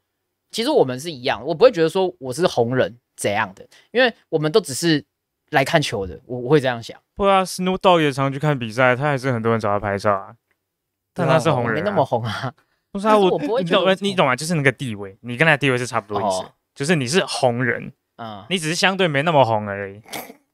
其实我们是一样，我不会觉得说我是红人怎样的，因为我们都只是来看球的，我我会这样想。不啊，Dogg 也常去看比赛，他还是很多人找他拍照啊，但他是红人没那么红啊。不是啊，我不会你懂，你懂吗？就是那个地位，你跟他地位是差不多意思。就是你是红人，嗯，你只是相对没那么红而已。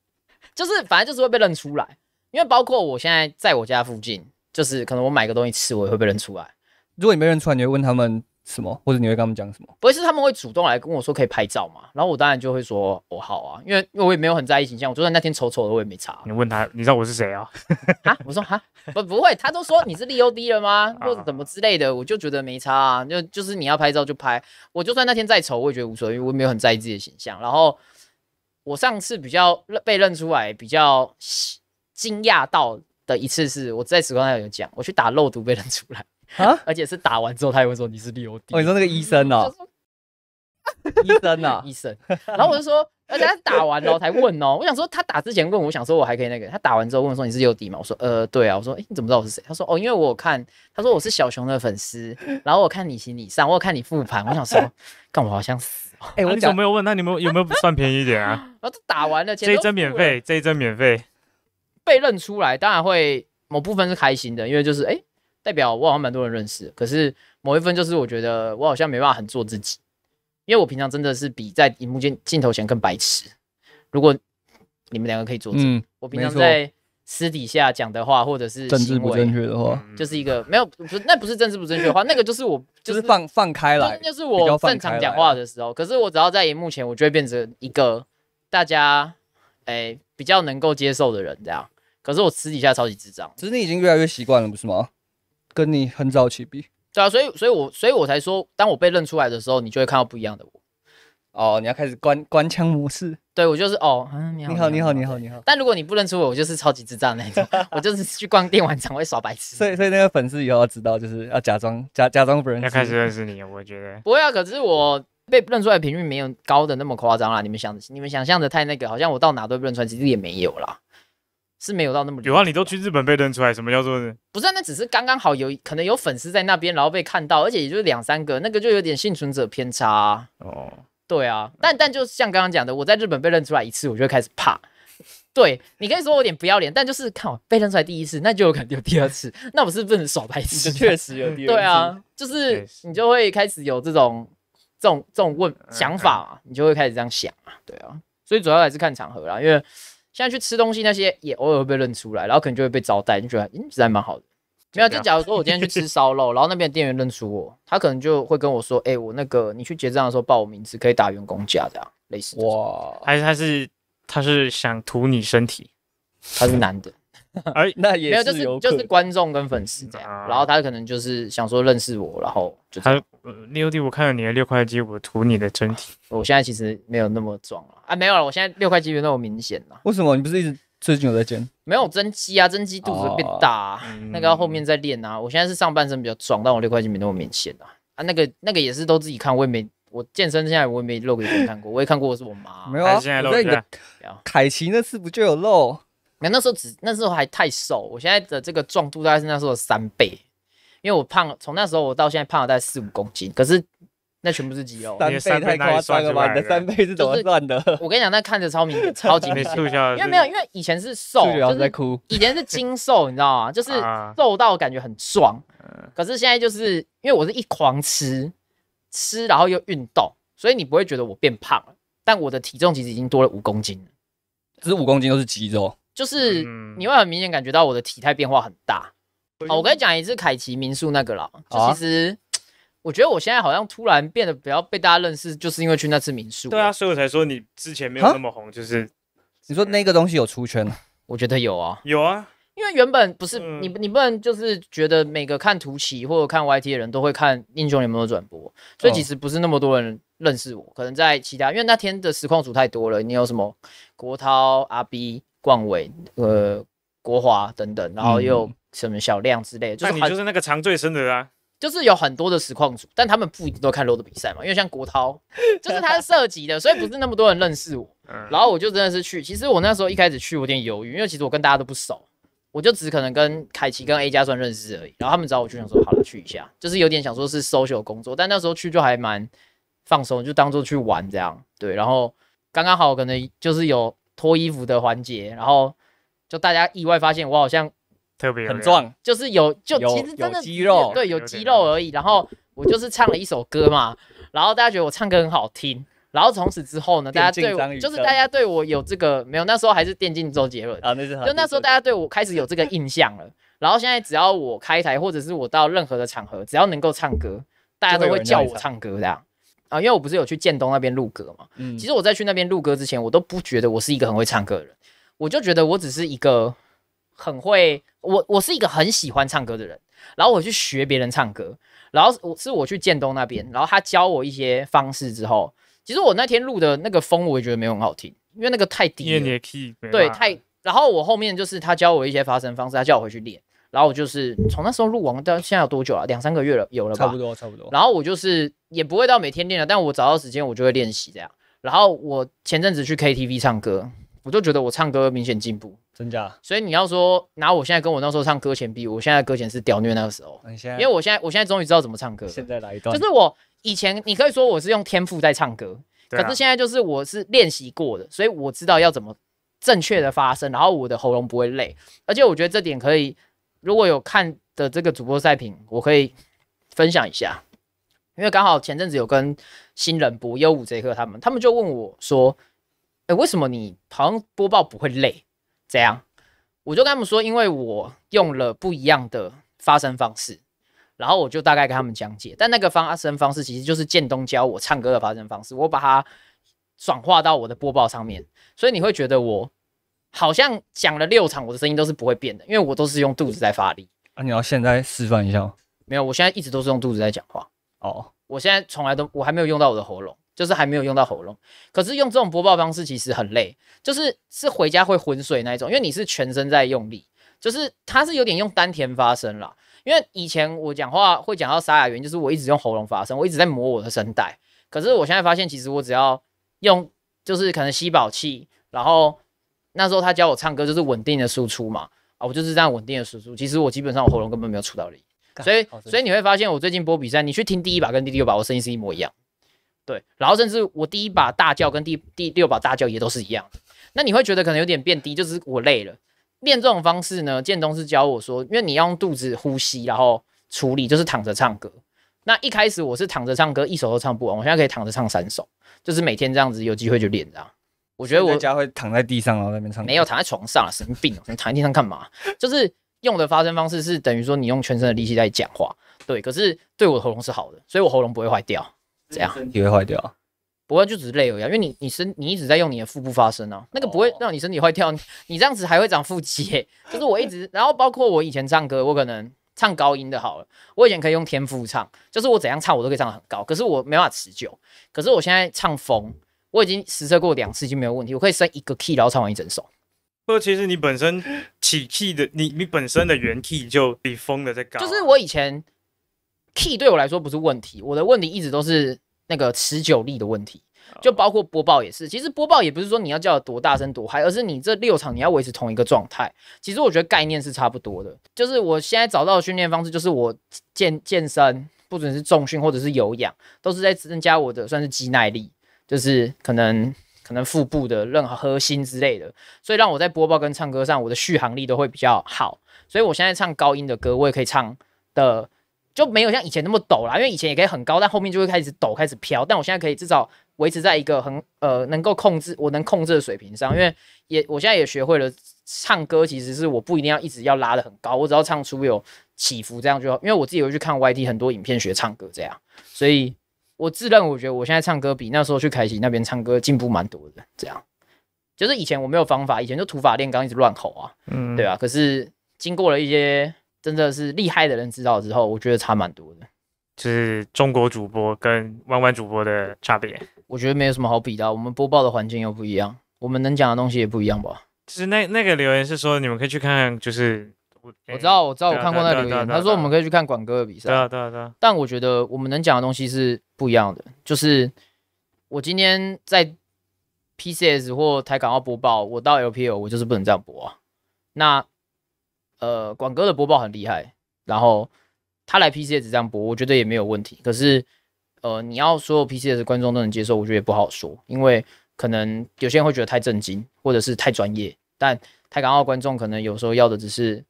就是反正就是会被认出来，因为包括我现在在我家附近，就是可能我买个东西吃，我也会被认出来。如果你没认出来，你会问他们？什么？或者你会跟他们讲什么？不会是他们会主动来跟我说可以拍照嘛？然后我当然就会说，哦，好啊，因为因为我也没有很在意形象，我就算那天丑丑的，我也没差。你问他，你知道我是谁啊？啊？我说啊，不不会，他都说你是利欧低了吗？或者怎么之类的？我就觉得没差啊，就就是你要拍照就拍，我就算那天再丑，我也觉得无所谓，我也没有很在意自己的形象。然后我上次比较被认出来比较惊讶到的一次，是我在此刚上有讲，我去打漏毒被认出来。啊！而且是打完之后，他也会说你是优迪。我跟你说那个医生哦，医生哦，医生。然后我就说，而且他打完喽才问哦。我想说他打之前问，我想说我还可以那个。他打完之后问说你是优迪吗？我说呃，对啊。我说哎，你怎么知道我是谁？他说哦，因为我看他说我是小熊的粉丝，然后我看你行李上，我看你复盘，我想说，干我好想死哦。哎，我你怎么没有问？那你们有没有算便宜一点啊？然后打完了，这一针免费，这一针免费。被认出来，当然会某部分是开心的，因为就是哎。代表我好像蛮多人认识，可是某一份就是我觉得我好像没办法很做自己，因为我平常真的是比在荧幕镜镜头前更白痴。如果你们两个可以做，嗯，我平常在私底下讲的话或者是政治不正确的话，就是一个没有不那不是政治不正确的话，那个就是我 就是放放开了，就是我正常讲话的时候，可是我只要在荧幕前，我就会变成一个大家哎比较能够接受的人这样。可是我私底下超级智障，其实你已经越来越习惯了，不是吗？跟你很早起比。对啊，所以，所以我，所以我才说，当我被认出来的时候，你就会看到不一样的我。哦，你要开始关关枪模式？对，我就是哦，你好，你好，你好，你好。但如果你不认出我，我就是超级智障那种，我就是去逛电玩场会耍白痴。所以，所以那个粉丝以后要知道，就是要假装假假装不认识，要开始认识你。我觉得不会啊，可是我被认出来频率没有高的那么夸张啦。你们想，你们想象的太那个，好像我到哪都认出来，其实也没有啦。是没有到那么有啊！你都去日本被认出来，什么叫做是？不是，那只是刚刚好有可能有粉丝在那边，然后被看到，而且也就两三个，那个就有点幸存者偏差。哦，对啊，但但就像刚刚讲的，我在日本被认出来一次，我就开始怕。对你可以说我有点不要脸，但就是看我被认出来第一次，那就有可能有第二次，那我是不是耍白痴？确实有第二次。对啊，就是你就会开始有这种这种这种问想法，你就会开始这样想啊。对啊，所以主要还是看场合啦，因为。现在去吃东西那些也偶尔会被认出来，然后可能就会被招待，你觉得？嗯，其实还蛮好的。没有，就假如说我今天去吃烧肉，然后那边店员认出我，他可能就会跟我说：“哎，我那个你去结账的时候报我名字，可以打员工价这样类似。”哇，还是他是他是想图你身体，他是男的。而那也没有，就是就是观众跟粉丝这样，然后他可能就是想说认识我，然后就是。呃，妞弟，我看了你的六块肌，我图你的真体。我现在其实没有那么壮了啊，没有了，我现在六块肌没那么明显了。为什么？你不是一直最近有在减？没有增肌啊，增肌肚子变大，那个要后面再练啊。我现在是上半身比较壮，但我六块肌没那么明显啊。啊，那个那个也是都自己看，我也没，我健身现在我也没露给别人看过，我也看过是我妈。没有啊，那个凯奇那次不就有露？那那时候只那时候还太瘦，我现在的这个壮度大概是那时候的三倍。因为我胖了，从那时候我到现在胖了大概四五公斤，可是那全部是肌肉。三倍太夸张了吧？你的三倍是怎么算的？我跟你讲，那看着超明显、超 明显。因为没有，因为以前是瘦，就在哭。以前是精瘦，你知道吗？就是瘦到感觉很壮。可是现在就是因为我是一狂吃吃，然后又运动，所以你不会觉得我变胖了，但我的体重其实已经多了五公斤。这五公斤都是肌肉。就是你会很明显感觉到我的体态变化很大。哦、我跟你讲一次凯奇民宿那个啦，其实我觉得我现在好像突然变得比较被大家认识，就是因为去那次民宿。对啊，所以我才说你之前没有那么红，就是你说那个东西有出圈，我觉得有啊，有啊，因为原本不是你，你不能就是觉得每个看图奇或者看 YT 的人都会看英雄联盟的转播，所以其实不是那么多人认识我，可能在其他因为那天的实况组太多了，你有什么国涛、阿 B、冠伟、呃国华等等，然后又。什么小亮之类的，那你就是那个藏最深的啦。就是有很多的实况组，但他们不一定都看 l o 的比赛嘛。因为像国涛，就是他涉及的，所以不是那么多人认识我。然后我就真的是去，其实我那时候一开始去，有点犹豫，因为其实我跟大家都不熟，我就只可能跟凯奇跟 A 加算认识而已。然后他们找我去，想说好了去一下，就是有点想说是 social 工作，但那时候去就还蛮放松，就当做去玩这样。对，然后刚刚好可能就是有脱衣服的环节，然后就大家意外发现我好像。特别很壮，就是有就其实真的肌肉，对，有肌肉而已。然后我就是唱了一首歌嘛，然后大家觉得我唱歌很好听。然后从此之后呢，大家对我就是大家对我有这个没有？那时候还是电竞周杰伦啊，那时候就那时候大家对我开始有这个印象了。然后现在只要我开台或者是我到任何的场合，只要能够唱歌，大家都会叫我唱歌这样啊。因为我不是有去建东那边录歌嘛，嗯，其实我在去那边录歌之前，我都不觉得我是一个很会唱歌的人，我就觉得我只是一个。很会，我我是一个很喜欢唱歌的人，然后我去学别人唱歌，然后我是我去建东那边，然后他教我一些方式之后，其实我那天录的那个风，我也觉得没有很好听，因为那个太低。了，对，太。然后我后面就是他教我一些发声方式，他叫我回去练，然后我就是从那时候录完到现在有多久了？两三个月了，有了吧？差不多，差不多。然后我就是也不会到每天练了，但我找到时间我就会练习这样。然后我前阵子去 KTV 唱歌，我就觉得我唱歌明显进步。真假？所以你要说拿我现在跟我那时候唱歌前比，我现在歌前是屌虐那个时候，因为我现在我现在终于知道怎么唱歌。现在来一段？就是我以前你可以说我是用天赋在唱歌，可是现在就是我是练习过的，所以我知道要怎么正确的发声，然后我的喉咙不会累。而且我觉得这点可以，如果有看的这个主播赛品，我可以分享一下，因为刚好前阵子有跟新人播优五杰克他们，他们就问我说，哎，为什么你好像播报不会累？怎样？我就跟他们说，因为我用了不一样的发声方式，然后我就大概跟他们讲解。但那个发发声方式其实就是建东教我唱歌的发声方式，我把它转化到我的播报上面，所以你会觉得我好像讲了六场，我的声音都是不会变的，因为我都是用肚子在发力。那你要现在示范一下吗？没有，我现在一直都是用肚子在讲话。哦，我现在从来都我还没有用到我的喉咙。就是还没有用到喉咙，可是用这种播报方式其实很累，就是是回家会昏睡那一种，因为你是全身在用力，就是它是有点用丹田发声啦。因为以前我讲话会讲到沙哑，原因就是我一直用喉咙发声，我一直在磨我的声带。可是我现在发现，其实我只要用，就是可能吸饱气，然后那时候他教我唱歌，就是稳定的输出嘛。啊，我就是这样稳定的输出。其实我基本上喉咙根本没有出到力，所以所以你会发现我最近播比赛，你去听第一把跟第六把，我声音是一模一样。对，然后甚至我第一把大叫跟第第六把大叫也都是一样的。那你会觉得可能有点变低，就是我累了。练这种方式呢，建东是教我说，因为你要用肚子呼吸，然后处理就是躺着唱歌。那一开始我是躺着唱歌，一首都唱不完。我现在可以躺着唱三首，就是每天这样子，有机会就练这样。我觉得我家会躺在地上然后那边唱，没有躺在床上生病，你躺在地上干嘛？就是用的发声方式是等于说你用全身的力气在讲话。对，可是对我的喉咙是好的，所以我喉咙不会坏掉。这样身体会坏掉，不会就只是累而已，因为你你身你一直在用你的腹部发声啊，那个不会让你身体坏掉，你这样子还会长腹肌。就是我一直，然后包括我以前唱歌，我可能唱高音的好了，我以前可以用天赋唱，就是我怎样唱我都可以唱得很高，可是我没办法持久。可是我现在唱风，我已经实测过两次已经没有问题，我可以升一个 key 然后唱完一整首。不过其实你本身起 key 的，你你本身的原 key 就比风的再高。就是我以前。key 对我来说不是问题，我的问题一直都是那个持久力的问题，就包括播报也是。其实播报也不是说你要叫多大声多嗨，而是你这六场你要维持同一个状态。其实我觉得概念是差不多的，就是我现在找到的训练方式就是我健健身，不准是重训或者是有氧，都是在增加我的算是肌耐力，就是可能可能腹部的任何核心之类的。所以让我在播报跟唱歌上，我的续航力都会比较好。所以我现在唱高音的歌，我也可以唱的。就没有像以前那么抖啦，因为以前也可以很高，但后面就会开始抖，开始飘。但我现在可以至少维持在一个很呃能够控制，我能控制的水平上。因为也我现在也学会了唱歌，其实是我不一定要一直要拉的很高，我只要唱出有起伏这样就好。因为我自己有去看 YT 很多影片学唱歌这样，所以我自认我觉得我现在唱歌比那时候去凯奇那边唱歌进步蛮多的。这样就是以前我没有方法，以前就土法炼钢，一直乱吼啊，嗯，对啊。可是经过了一些。真的是厉害的人知道之后，我觉得差蛮多的，就是中国主播跟弯弯主播的差别，我觉得没有什么好比的。我们播报的环境又不一样，我们能讲的东西也不一样吧。其实那那个留言是说你们可以去看，就是我知道，我知道我看过那留言，他说我们可以去看广哥的比赛，对啊，对啊，对啊。但我觉得我们能讲的东西是不一样的，就是我今天在 P C S 或台港澳播报，我到 L P O 我就是不能这样播啊。那呃，广哥的播报很厉害，然后他来 P C S 这样播，我觉得也没有问题。可是，呃，你要所有 P C S 观众都能接受，我觉得也不好说，因为可能有些人会觉得太震惊，或者是太专业。但台港澳观众可能有时候要的只是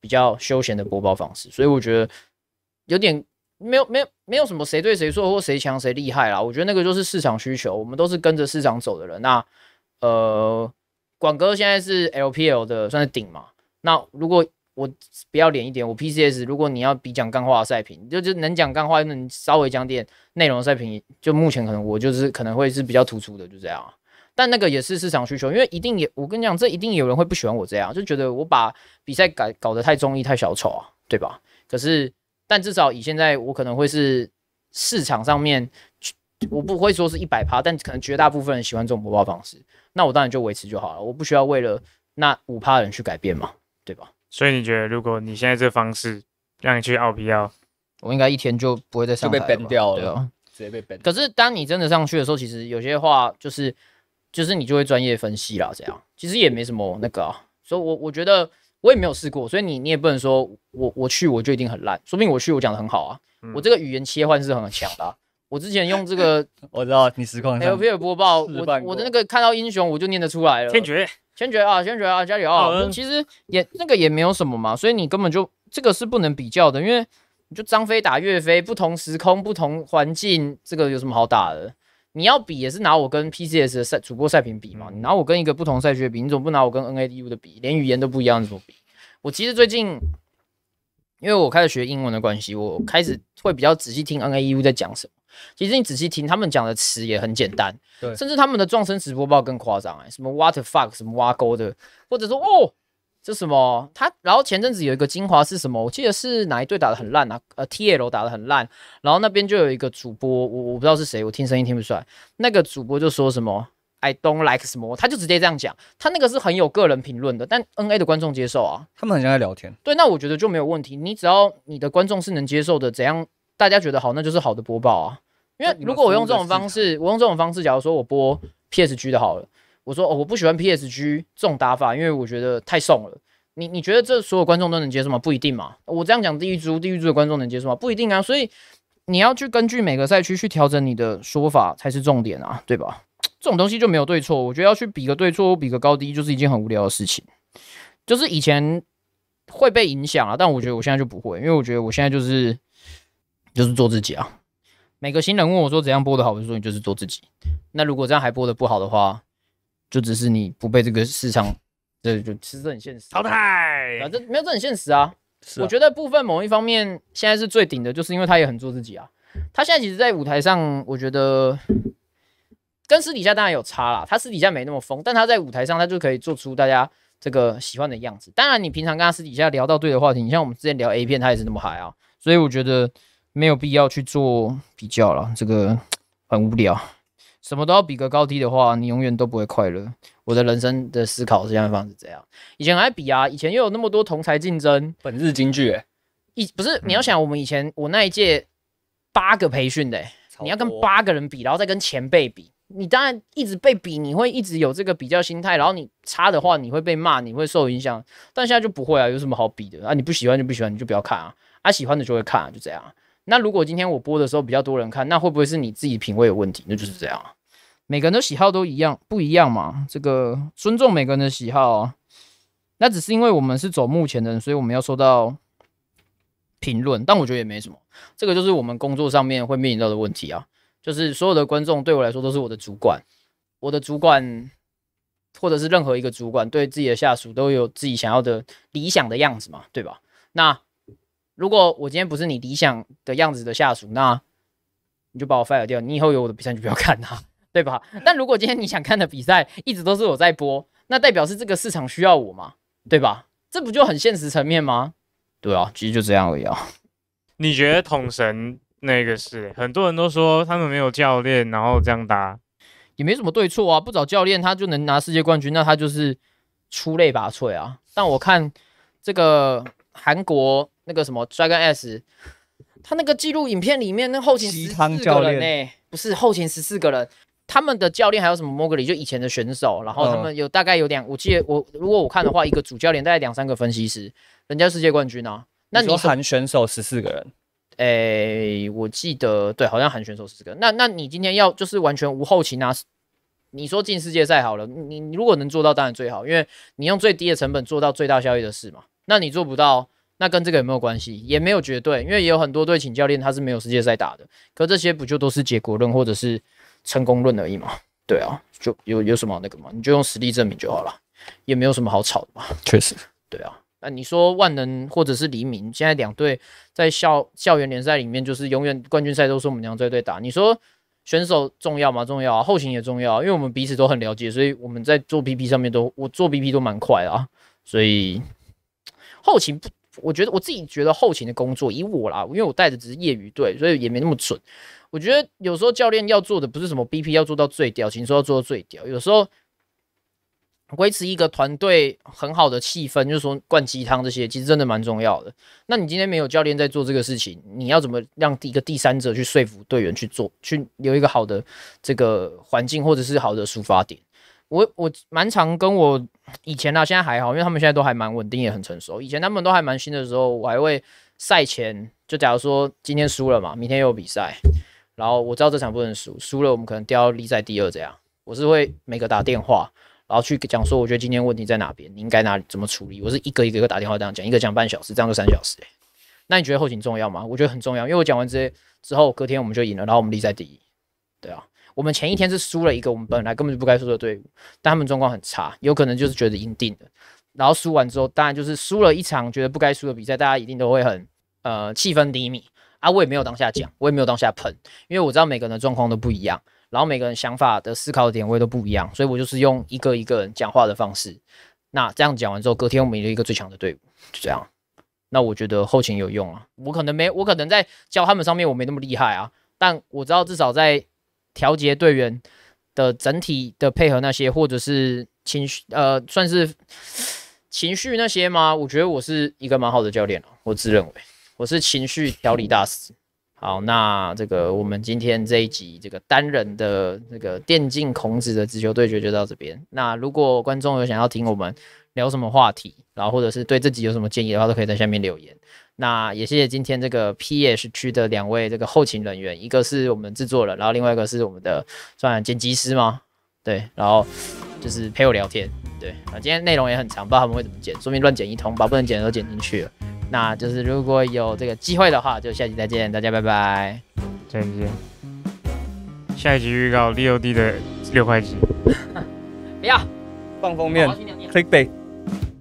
比较休闲的播报方式，所以我觉得有点没有没有没有什么谁对谁错或谁强谁厉害啦。我觉得那个就是市场需求，我们都是跟着市场走的人。那呃，广哥现在是 L P L 的算是顶嘛？那如果我不要脸一点，我 P C S，如果你要比讲干话的赛频，就就是能讲干话，又能稍微讲点内容的赛频，就目前可能我就是可能会是比较突出的，就这样。但那个也是市场需求，因为一定也我跟你讲，这一定有人会不喜欢我这样，就觉得我把比赛改搞得太综艺、太小丑啊，对吧？可是，但至少以现在我可能会是市场上面，我不会说是一百趴，但可能绝大部分人喜欢这种播报方式，那我当然就维持就好了，我不需要为了那五趴人去改变嘛。对吧？所以你觉得，如果你现在这方式让你去奥皮奥，我应该一天就不会再就被了。掉了，直接被崩。可是当你真的上去的时候，其实有些话就是就是你就会专业分析啦，这样其实也没什么那个。所以我我觉得我也没有试过，所以你你也不能说我我去我就一定很烂，说定我去我讲得很好啊，我这个语言切换是很强的。我之前用这个 我知道你实况，LPL 播报，我我的那个看到英雄我就念得出来了，天绝。先觉啊，先觉啊，加油啊！其实也那个也没有什么嘛，所以你根本就这个是不能比较的，因为你就张飞打岳飞，不同时空、不同环境，这个有什么好打的？你要比也是拿我跟 P C S 的赛主播赛评比嘛？你拿我跟一个不同赛区比，你怎么不拿我跟 N A d U 的比？连语言都不一样，怎么比？我其实最近，因为我开始学英文的关系，我开始会比较仔细听 N A d U 在讲什么。其实你仔细听他们讲的词也很简单，对，甚至他们的撞声直播报更夸张哎，什么 what fuck，什么挖沟的，或者说哦，这什么他，然后前阵子有一个精华是什么，我记得是哪一队打的很烂啊，呃，T L 打的很烂，然后那边就有一个主播，我我不知道是谁，我听声音听不出来，那个主播就说什么 I don't like 什么，他就直接这样讲，他那个是很有个人评论的，但 N A 的观众接受啊，他们很像在聊天，对，那我觉得就没有问题，你只要你的观众是能接受的，怎样？大家觉得好，那就是好的播报啊。因为如果我用这种方式，我用这种方式，假如说我播 PSG 的好了，我说哦，我不喜欢 PSG 这种打法，因为我觉得太怂了。你你觉得这所有观众都能接受吗？不一定嘛。我这样讲，地狱猪，地狱猪的观众能接受吗？不一定啊。所以你要去根据每个赛区去调整你的说法才是重点啊，对吧？这种东西就没有对错，我觉得要去比个对错，比个高低，就是一件很无聊的事情。就是以前会被影响啊，但我觉得我现在就不会，因为我觉得我现在就是。就是做自己啊！每个新人问我说怎样播的好，我就说你就是做自己。那如果这样还播的不好的话，就只是你不被这个市场，这就其实很现实。淘汰，反正没有这很现实啊。我觉得部分某一方面现在是最顶的，就是因为他也很做自己啊。他现在其实，在舞台上，我觉得跟私底下当然有差啦。他私底下没那么疯，但他在舞台上，他就可以做出大家这个喜欢的样子。当然，你平常跟他私底下聊到对的话题，你像我们之前聊 A 片，他也是那么嗨啊。所以我觉得。没有必要去做比较了，这个很无聊。什么都要比个高低的话，你永远都不会快乐。我的人生的思考是这样：方式这样。以前还比啊，以前又有那么多同才竞争，本日京剧。一不是你要想，我们以前我那一届八个培训的，你要跟八个人比，然后再跟前辈比，你当然一直被比，你会一直有这个比较心态。然后你差的话，你会被骂，你会受影响。但现在就不会啊，有什么好比的啊？你不喜欢就不喜欢，你就不要看啊。啊，喜欢的就会看，就这样。那如果今天我播的时候比较多人看，那会不会是你自己品味有问题？那就是这样啊，每个人的喜好都一样，不一样嘛。这个尊重每个人的喜好啊。那只是因为我们是走目前的，所以我们要收到评论，但我觉得也没什么。这个就是我们工作上面会面临到的问题啊。就是所有的观众对我来说都是我的主管，我的主管或者是任何一个主管对自己的下属都有自己想要的理想的样子嘛，对吧？那。如果我今天不是你理想的样子的下属，那你就把我 fire 掉。你以后有我的比赛就不要看啊，对吧？但如果今天你想看的比赛一直都是我在播，那代表是这个市场需要我嘛，对吧？这不就很现实层面吗？对啊，其实就这样而已啊。你觉得统神那个是很多人都说他们没有教练，然后这样打，也没什么对错啊。不找教练他就能拿世界冠军，那他就是出类拔萃啊。但我看这个韩国。那个什么 Dragon S，他那个记录影片里面那后勤十四个人呢？不是后勤十四个人，他们的教练还有什么 Mogli 就以前的选手，然后他们有大概有两，我记得我如果我看的话，一个主教练大概两三个分析师，人家世界冠军啊，那你说选手十四个人，哎，我记得对，好像喊选手四个。那那你今天要就是完全无后勤啊？你说进世界赛好了，你如果能做到，当然最好，因为你用最低的成本做到最大效益的事嘛。那你做不到。那跟这个有没有关系？也没有绝对，因为也有很多队请教练他是没有世界赛打的。可这些不就都是结果论或者是成功论而已吗？对啊，就有有什么那个嘛？你就用实力证明就好了，也没有什么好吵的嘛。确实，对啊。那你说万能或者是黎明，现在两队在校校园联赛里面就是永远冠军赛都是我们两队队打。你说选手重要吗？重要啊，后勤也重要，因为我们彼此都很了解，所以我们在做 BP 上面都我做 BP 都蛮快啊，所以后勤不。我觉得我自己觉得后勤的工作，以我啦，因为我带的只是业余队，所以也没那么准。我觉得有时候教练要做的不是什么 BP 要做到最屌，请说要做到最屌。有时候维持一个团队很好的气氛，就是说灌鸡汤这些，其实真的蛮重要的。那你今天没有教练在做这个事情，你要怎么让一个第三者去说服队员去做，去有一个好的这个环境或者是好的出发点？我我蛮常跟我以前啊，现在还好，因为他们现在都还蛮稳定，也很成熟。以前他们都还蛮新的时候，我还会赛前就假如说今天输了嘛，明天有比赛，然后我知道这场不能输，输了我们可能都要立在第二这样。我是会每个打电话，然后去讲说，我觉得今天问题在哪边，你应该哪怎么处理。我是一个一个一个打电话这样讲，一个讲半小时，这样就三小时。那你觉得后勤重要吗？我觉得很重要，因为我讲完这些之后，隔天我们就赢了，然后我们立在第一，对啊。我们前一天是输了一个我们本来根本就不该输的队伍，但他们状况很差，有可能就是觉得赢定了。然后输完之后，当然就是输了一场觉得不该输的比赛，大家一定都会很呃气氛低迷啊。我也没有当下讲，我也没有当下喷，因为我知道每个人的状况都不一样，然后每个人想法的思考点位都不一样，所以我就是用一个一个人讲话的方式。那这样讲完之后，隔天我们有一个最强的队伍，就这样。那我觉得后勤有用啊，我可能没我可能在教他们上面我没那么厉害啊，但我知道至少在。调节队员的整体的配合那些，或者是情绪，呃，算是情绪那些吗？我觉得我是一个蛮好的教练了，我自认为我是情绪调理大师。好，那这个我们今天这一集这个单人的那个电竞孔子的直球对决就到这边。那如果观众有想要听我们聊什么话题，然后或者是对这集有什么建议的话，都可以在下面留言。那也谢谢今天这个 P S 区的两位这个后勤人员，一个是我们制作人，然后另外一个是我们的算剪辑师吗？对，然后就是陪我聊天。对啊，今天内容也很长，不知道他们会怎么剪，说明乱剪一通，把不能剪的都剪进去了。那就是如果有这个机会的话，就下期再见，大家拜拜。再见。下一集预告：六 D 的六块肌。不要。放封面。Clickbait。